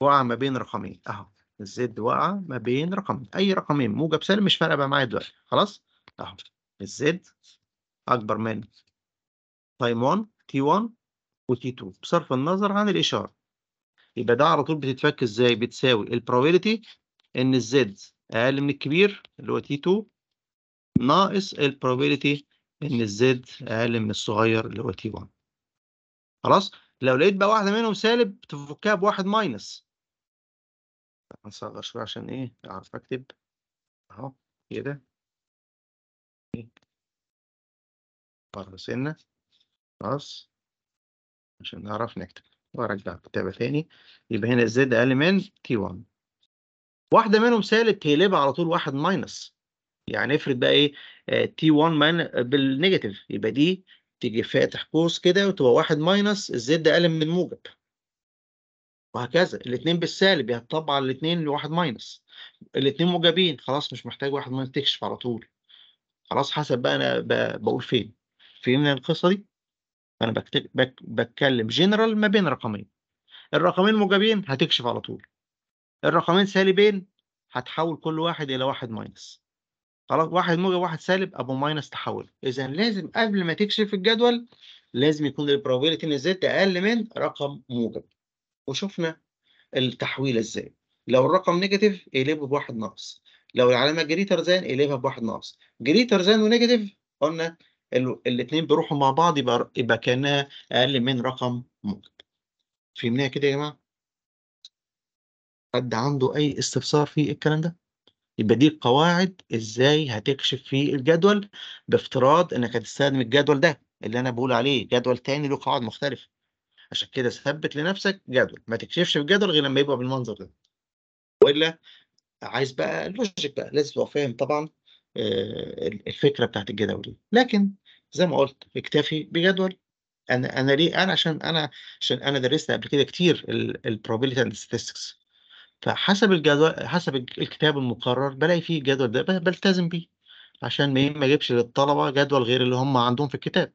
وقع ما بين رقمين اهو الزد وقع ما بين رقمين اي رقمين موجب سالب مش فارقه بقى معايا دلوقتي خلاص اهو الزد اكبر من تايم 1 تي 1 وتي 2 بصرف النظر عن الاشاره يبقى ده على طول بتتفك ازاي بتساوي البروبابيلتي ان الزد اقل من الكبير اللي هو تي 2 ناقص البروبابيلتي ان الزد اقل من الصغير اللي هو تي 1 خلاص لو لقيت بقى واحده منهم سالب تفكها بواحد ماينس هنصغر شويه عشان ايه اعرف اكتب اهو كده بره سنه خلاص عشان نعرف نكتب وارجع الكتابه تاني يبقى هنا الزد اقل من تي 1 واحده منهم سالب تقلبها على طول واحد ماينس يعني افرض بقى ايه تي آه، 1 بالنيجاتيف يبقى دي تيجي فاتح قوس كده وتبقى واحد ماينس الزد اقل من موجب وهكذا الاثنين بالسالب يعني طبعا الاثنين لواحد ماينس الاثنين موجبين خلاص مش محتاج واحد ماينس تكشف على طول خلاص حسب بقى انا بقول فين فين القصه دي فانا بكتب بك بتكلم جنرال ما بين رقمين الرقمين موجبين هتكشف على طول الرقمين سالبين هتحول كل واحد الى واحد ماينس خلاص واحد موجب واحد سالب ابو ماينس تحول اذا لازم قبل ما تكشف الجدول لازم يكون البروبابيلتي ان زد اقل من رقم موجب وشفنا التحويل ازاي لو الرقم نيجاتيف اقلبه بواحد ناقص لو العلامه جريتر زان اقلبها بواحد ناقص جريتر زان ونيجاتيف قلنا الاثنين بيروحوا مع بعض يبقى يبقى كانها اقل من رقم موجب فهمناها كده يا جماعه حد عنده اي استفسار في الكلام ده يبقى دي القواعد ازاي هتكشف في الجدول بافتراض انك هتستخدم الجدول ده اللي انا بقول عليه جدول تاني له قواعد مختلفه عشان كده ثبت لنفسك جدول ما تكشفش الجدول غير لما يبقى بالمنظر ده والا عايز بقى اللوجيك بقى لازم تبقى فاهم طبعا آه، الفكره بتاعت الجدول دي لكن زي ما قلت اكتفي بجدول انا انا ليه انا عشان انا عشان انا درست قبل كده كتير البروبابيلتي اند ستاتستكس فحسب الجدول حسب الكتاب المقرر بلاقي فيه الجدول ده بلتزم بيه عشان ما اجيبش للطلبه جدول غير اللي هم عندهم في الكتاب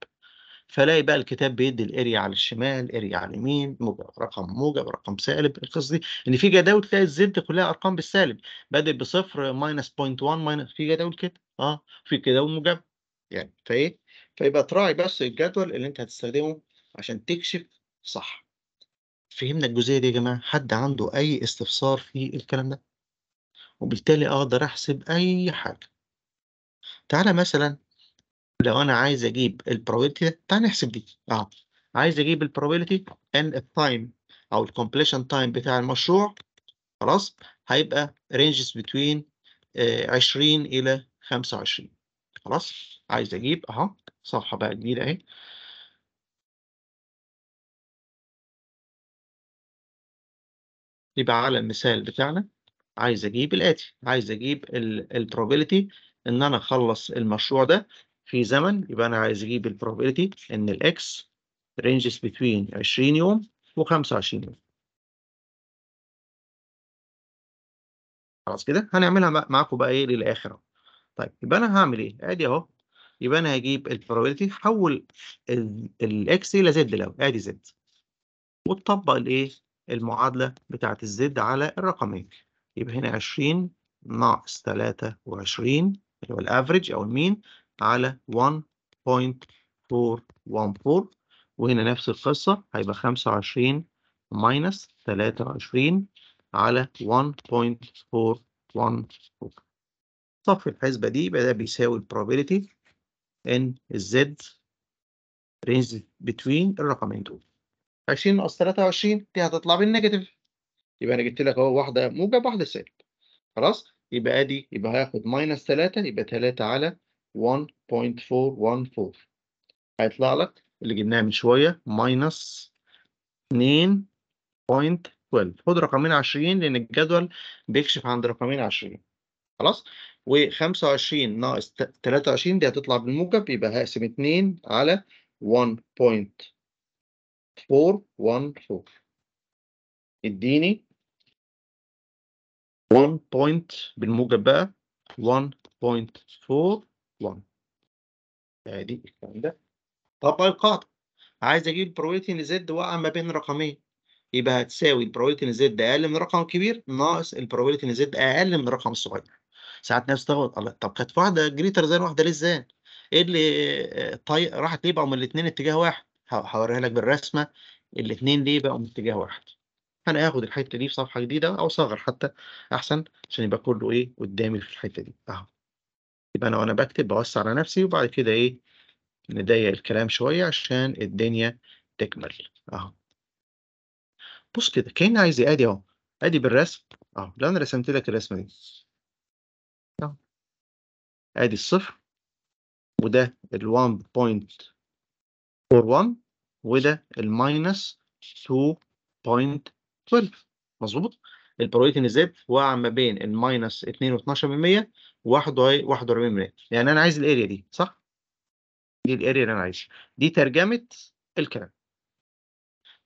فلاقي بقى الكتاب بيدي الاريا على الشمال اريا على اليمين موجب رقم موجب رقم سالب القصه دي ان في جداول تلاقي الزد كلها ارقام بالسالب بادئ بصفر ماينس بوينت 1 ماينس في جداول كده اه في جداول موجبه يعني فايه فيبقى تراعي بس الجدول اللي انت هتستخدمه عشان تكشف صح فهمنا الجزئيه دي يا جماعه حد عنده اي استفسار في الكلام ده وبالتالي اقدر احسب اي حاجه تعالى مثلا لو انا عايز اجيب البروبابيلتي تعال نحسب دي اه عايز اجيب البروبابيلتي ان التايم او الكومبليشن تايم بتاع المشروع خلاص هيبقى رينجز بتوين 20 الى 25 خلاص عايز اجيب اهو صفحه بقى جديده اهي يبقى على المثال بتاعنا عايز اجيب الاتي عايز اجيب البروبابيلتي ان انا اخلص المشروع ده في زمن يبقى انا عايز اجيب البروبابيلتي ان الاكس رينجز بتوين 20 يوم و25 يوم خلاص كده هنعملها معاكم بقى ايه للاخر طيب يبقى انا هعمل ايه ادي اهو يبقى انا هجيب البروبابيلتي حول الاكس الى زد لو ادي زد وتطبق الايه المعادله بتاعه الزد على الرقمين يبقى هنا 20 ناقص 23 اللي هو الافريج او المين على 1.414 وهنا نفس القصة هيبقى 25 ماينس 23 على 1.414 صف الحسبة دي يبقى ده بيساوي probability ان الزد رينج بتوين الرقمين دول 20 ناقص 23 دي هتطلع بالنيجاتيف يبقى انا جبت لك اهو واحده موجب واحده سالب خلاص يبقى ادي يبقى هياخد ماينس 3 يبقى 3 على 1.414 هيطلع لك اللي جبناه من شويه ماينس 2.12 خد رقمين 20 لان الجدول بيكشف عند رقمين 20 خلاص و25 ناقص 23 دي هتطلع بالموجب يبقى هقسم 2 على 1.414 اديني 1 بالموجب بقى 1.4 1 ادي يعني الكلام ده طبق القاطع عايز اجيب البروبابيلتي ان زد وقع ما بين رقمين يبقى هتساوي البروبابيلتي ان زد اقل من الرقم الكبير ناقص البروبابيلتي ان زد اقل من الرقم الصغير ساعات ناس الله طب كانت واحده جريتر زان واحده ليه زان ايه اللي آه، طي... راحت ليه بقوا من الاثنين اتجاه واحد هوريها لك بالرسمه الاثنين ليه بقوا من اتجاه واحد انا هاخد الحته دي في صفحه جديده او صغر حتى احسن عشان يبقى كله ايه قدامي في الحته دي اهو يبقى انا وانا بكتب بوسع على نفسي وبعد كده ايه نضيق الكلام شويه عشان الدنيا تكمل اهو بص كده كان عايز ادي اهو ادي بالرسم اهو لو انا رسمت لك الرسمه دي اهو ادي الصفر وده ال 1.41 وده الماينس 2.12 مظبوط البرويتين ازاي وقع ما بين الماينس 2 و 12% 41 مليون يعني انا عايز الاريا دي صح دي الاريا اللي انا عايزها دي ترجمه الكلام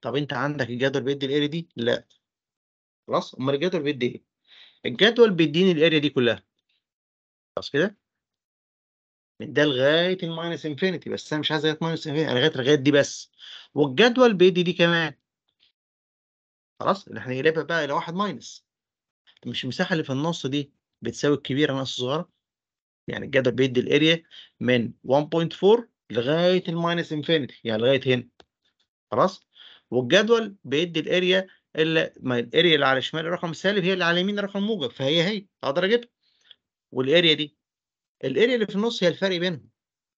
طب انت عندك الجدول بيدي الاريا دي لا خلاص امال الجدول بيدي ايه الجدول بيديني الاريا دي كلها خلاص كده من يعني ده لغايه الماينس انفينيتي بس انا مش عايز لغايه ماينس انفينيتي انا لغايه لغايه دي بس والجدول بيدي دي كمان خلاص احنا نقلبها بقى الى واحد ماينس مش المساحه اللي في النص دي بتساوي الكبيره ناقص الصغيره يعني الجدول بيدي الاريا من 1.4 لغايه الماينس انفينيتي يعني لغايه هنا خلاص والجدول بيدي الاريا اللي ما الاريا اللي على شمال الرقم السالب هي اللي على يمين الرقم الموجب فهي هي اقدر اجيبها والاريا دي الاريا اللي في النص هي الفرق بينهم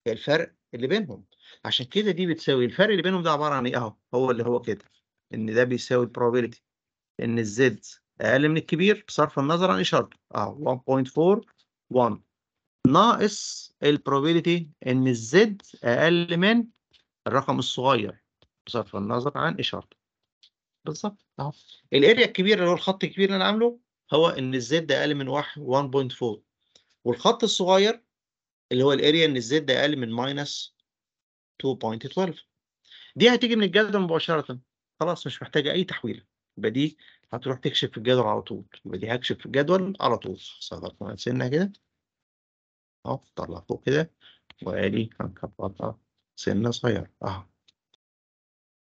هي الفرق اللي بينهم عشان كده دي بتساوي الفرق اللي بينهم ده عباره عن ايه اهو هو اللي هو كده ان ده بيساوي البروبابيلتي ان الزد اقل من الكبير بصرف النظر عن اشارته اه 1.41 ناقص البروبابيلتي ان الزد اقل من الرقم الصغير بصرف النظر عن اشارته بالظبط اهو الاريا الكبير اللي هو الخط الكبير اللي انا عامله هو ان الزد اقل من 1.4 والخط الصغير اللي هو الاريا ان الزد اقل من ماينس 2.12 دي هتيجي من الجدول مباشره خلاص مش محتاجه اي تحويله يبقى دي هتروح تكشف في الجدول على طول يبقى دي هكشف في الجدول على طول صغرتها سنة كده اهو طلع فوق كده وآدي هنكبرها سنة صغيرة اهو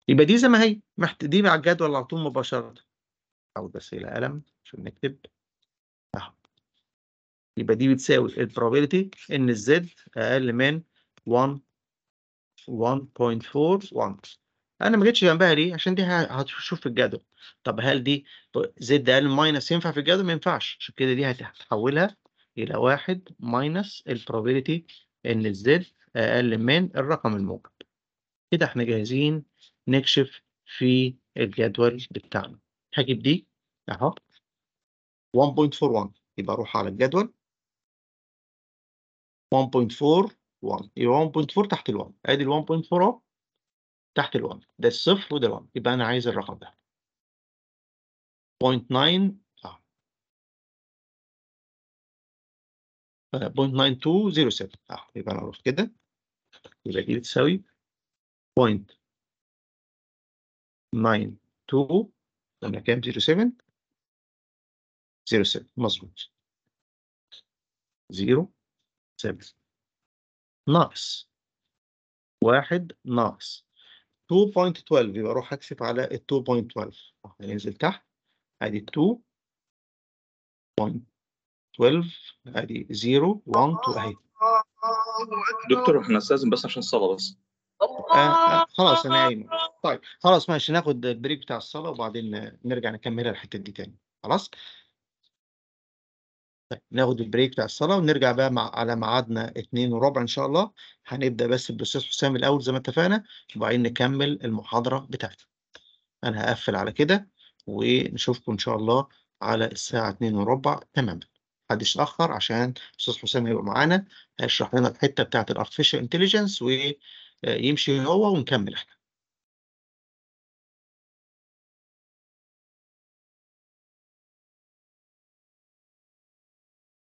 يبقى دي زي ما هي محت... دي مع الجدول على طول مباشرة أو بس إلى قلم عشان نكتب أهو يبقى دي بتساوي البروبابيلتي إن الزد أقل من 1 1.41 انا ما جيتش جنبها ليه عشان دي هتشوف في الجدول طب هل دي زد اقل من ماينس ينفع في الجدول ما ينفعش عشان كده دي هتحولها الى واحد ماينس البروبابيلتي ان الزد اقل من الرقم الموجب كده احنا جاهزين نكشف في الجدول بتاعنا هجيب دي اهو 1.41 يبقى اروح على الجدول 1.41 يبقى 1.4 تحت ال1 ادي ال 1.4 اهو تحت ال1 ده الصفر وده ال1 يبقى انا عايز الرقم ده 0.9 اه 0.9207 آه،, اه يبقى انا اروح كده يبقى دي بتساوي 0.9207 قلنا كام 07 07 مظبوط 07 ناقص واحد ناقص 2.12 يبقى اروح اكشف على ال 2.12 هننزل يعني تحت ادي 2.12 ادي 0 1 2 اهي دكتور احنا استاذن بس عشان الصلاه بس آه, آه خلاص انا قايم طيب خلاص ماشي ناخد البريك بتاع الصلاه وبعدين نرجع نكملها الحته دي تاني خلاص طيب ناخد البريك بتاع الصلاة ونرجع بقى مع على ميعادنا اثنين وربع إن شاء الله هنبدأ بس بالأستاذ حسام الأول زي ما اتفقنا وبعدين نكمل المحاضرة بتاعته أنا هقفل على كده ونشوفكم إن شاء الله على الساعة اثنين وربع تماما. محدش يتأخر عشان الأستاذ حسام هيبقى معانا هيشرح لنا الحتة بتاعة الأرتفيشال انتليجنس ويمشي هو ونكمل إحنا.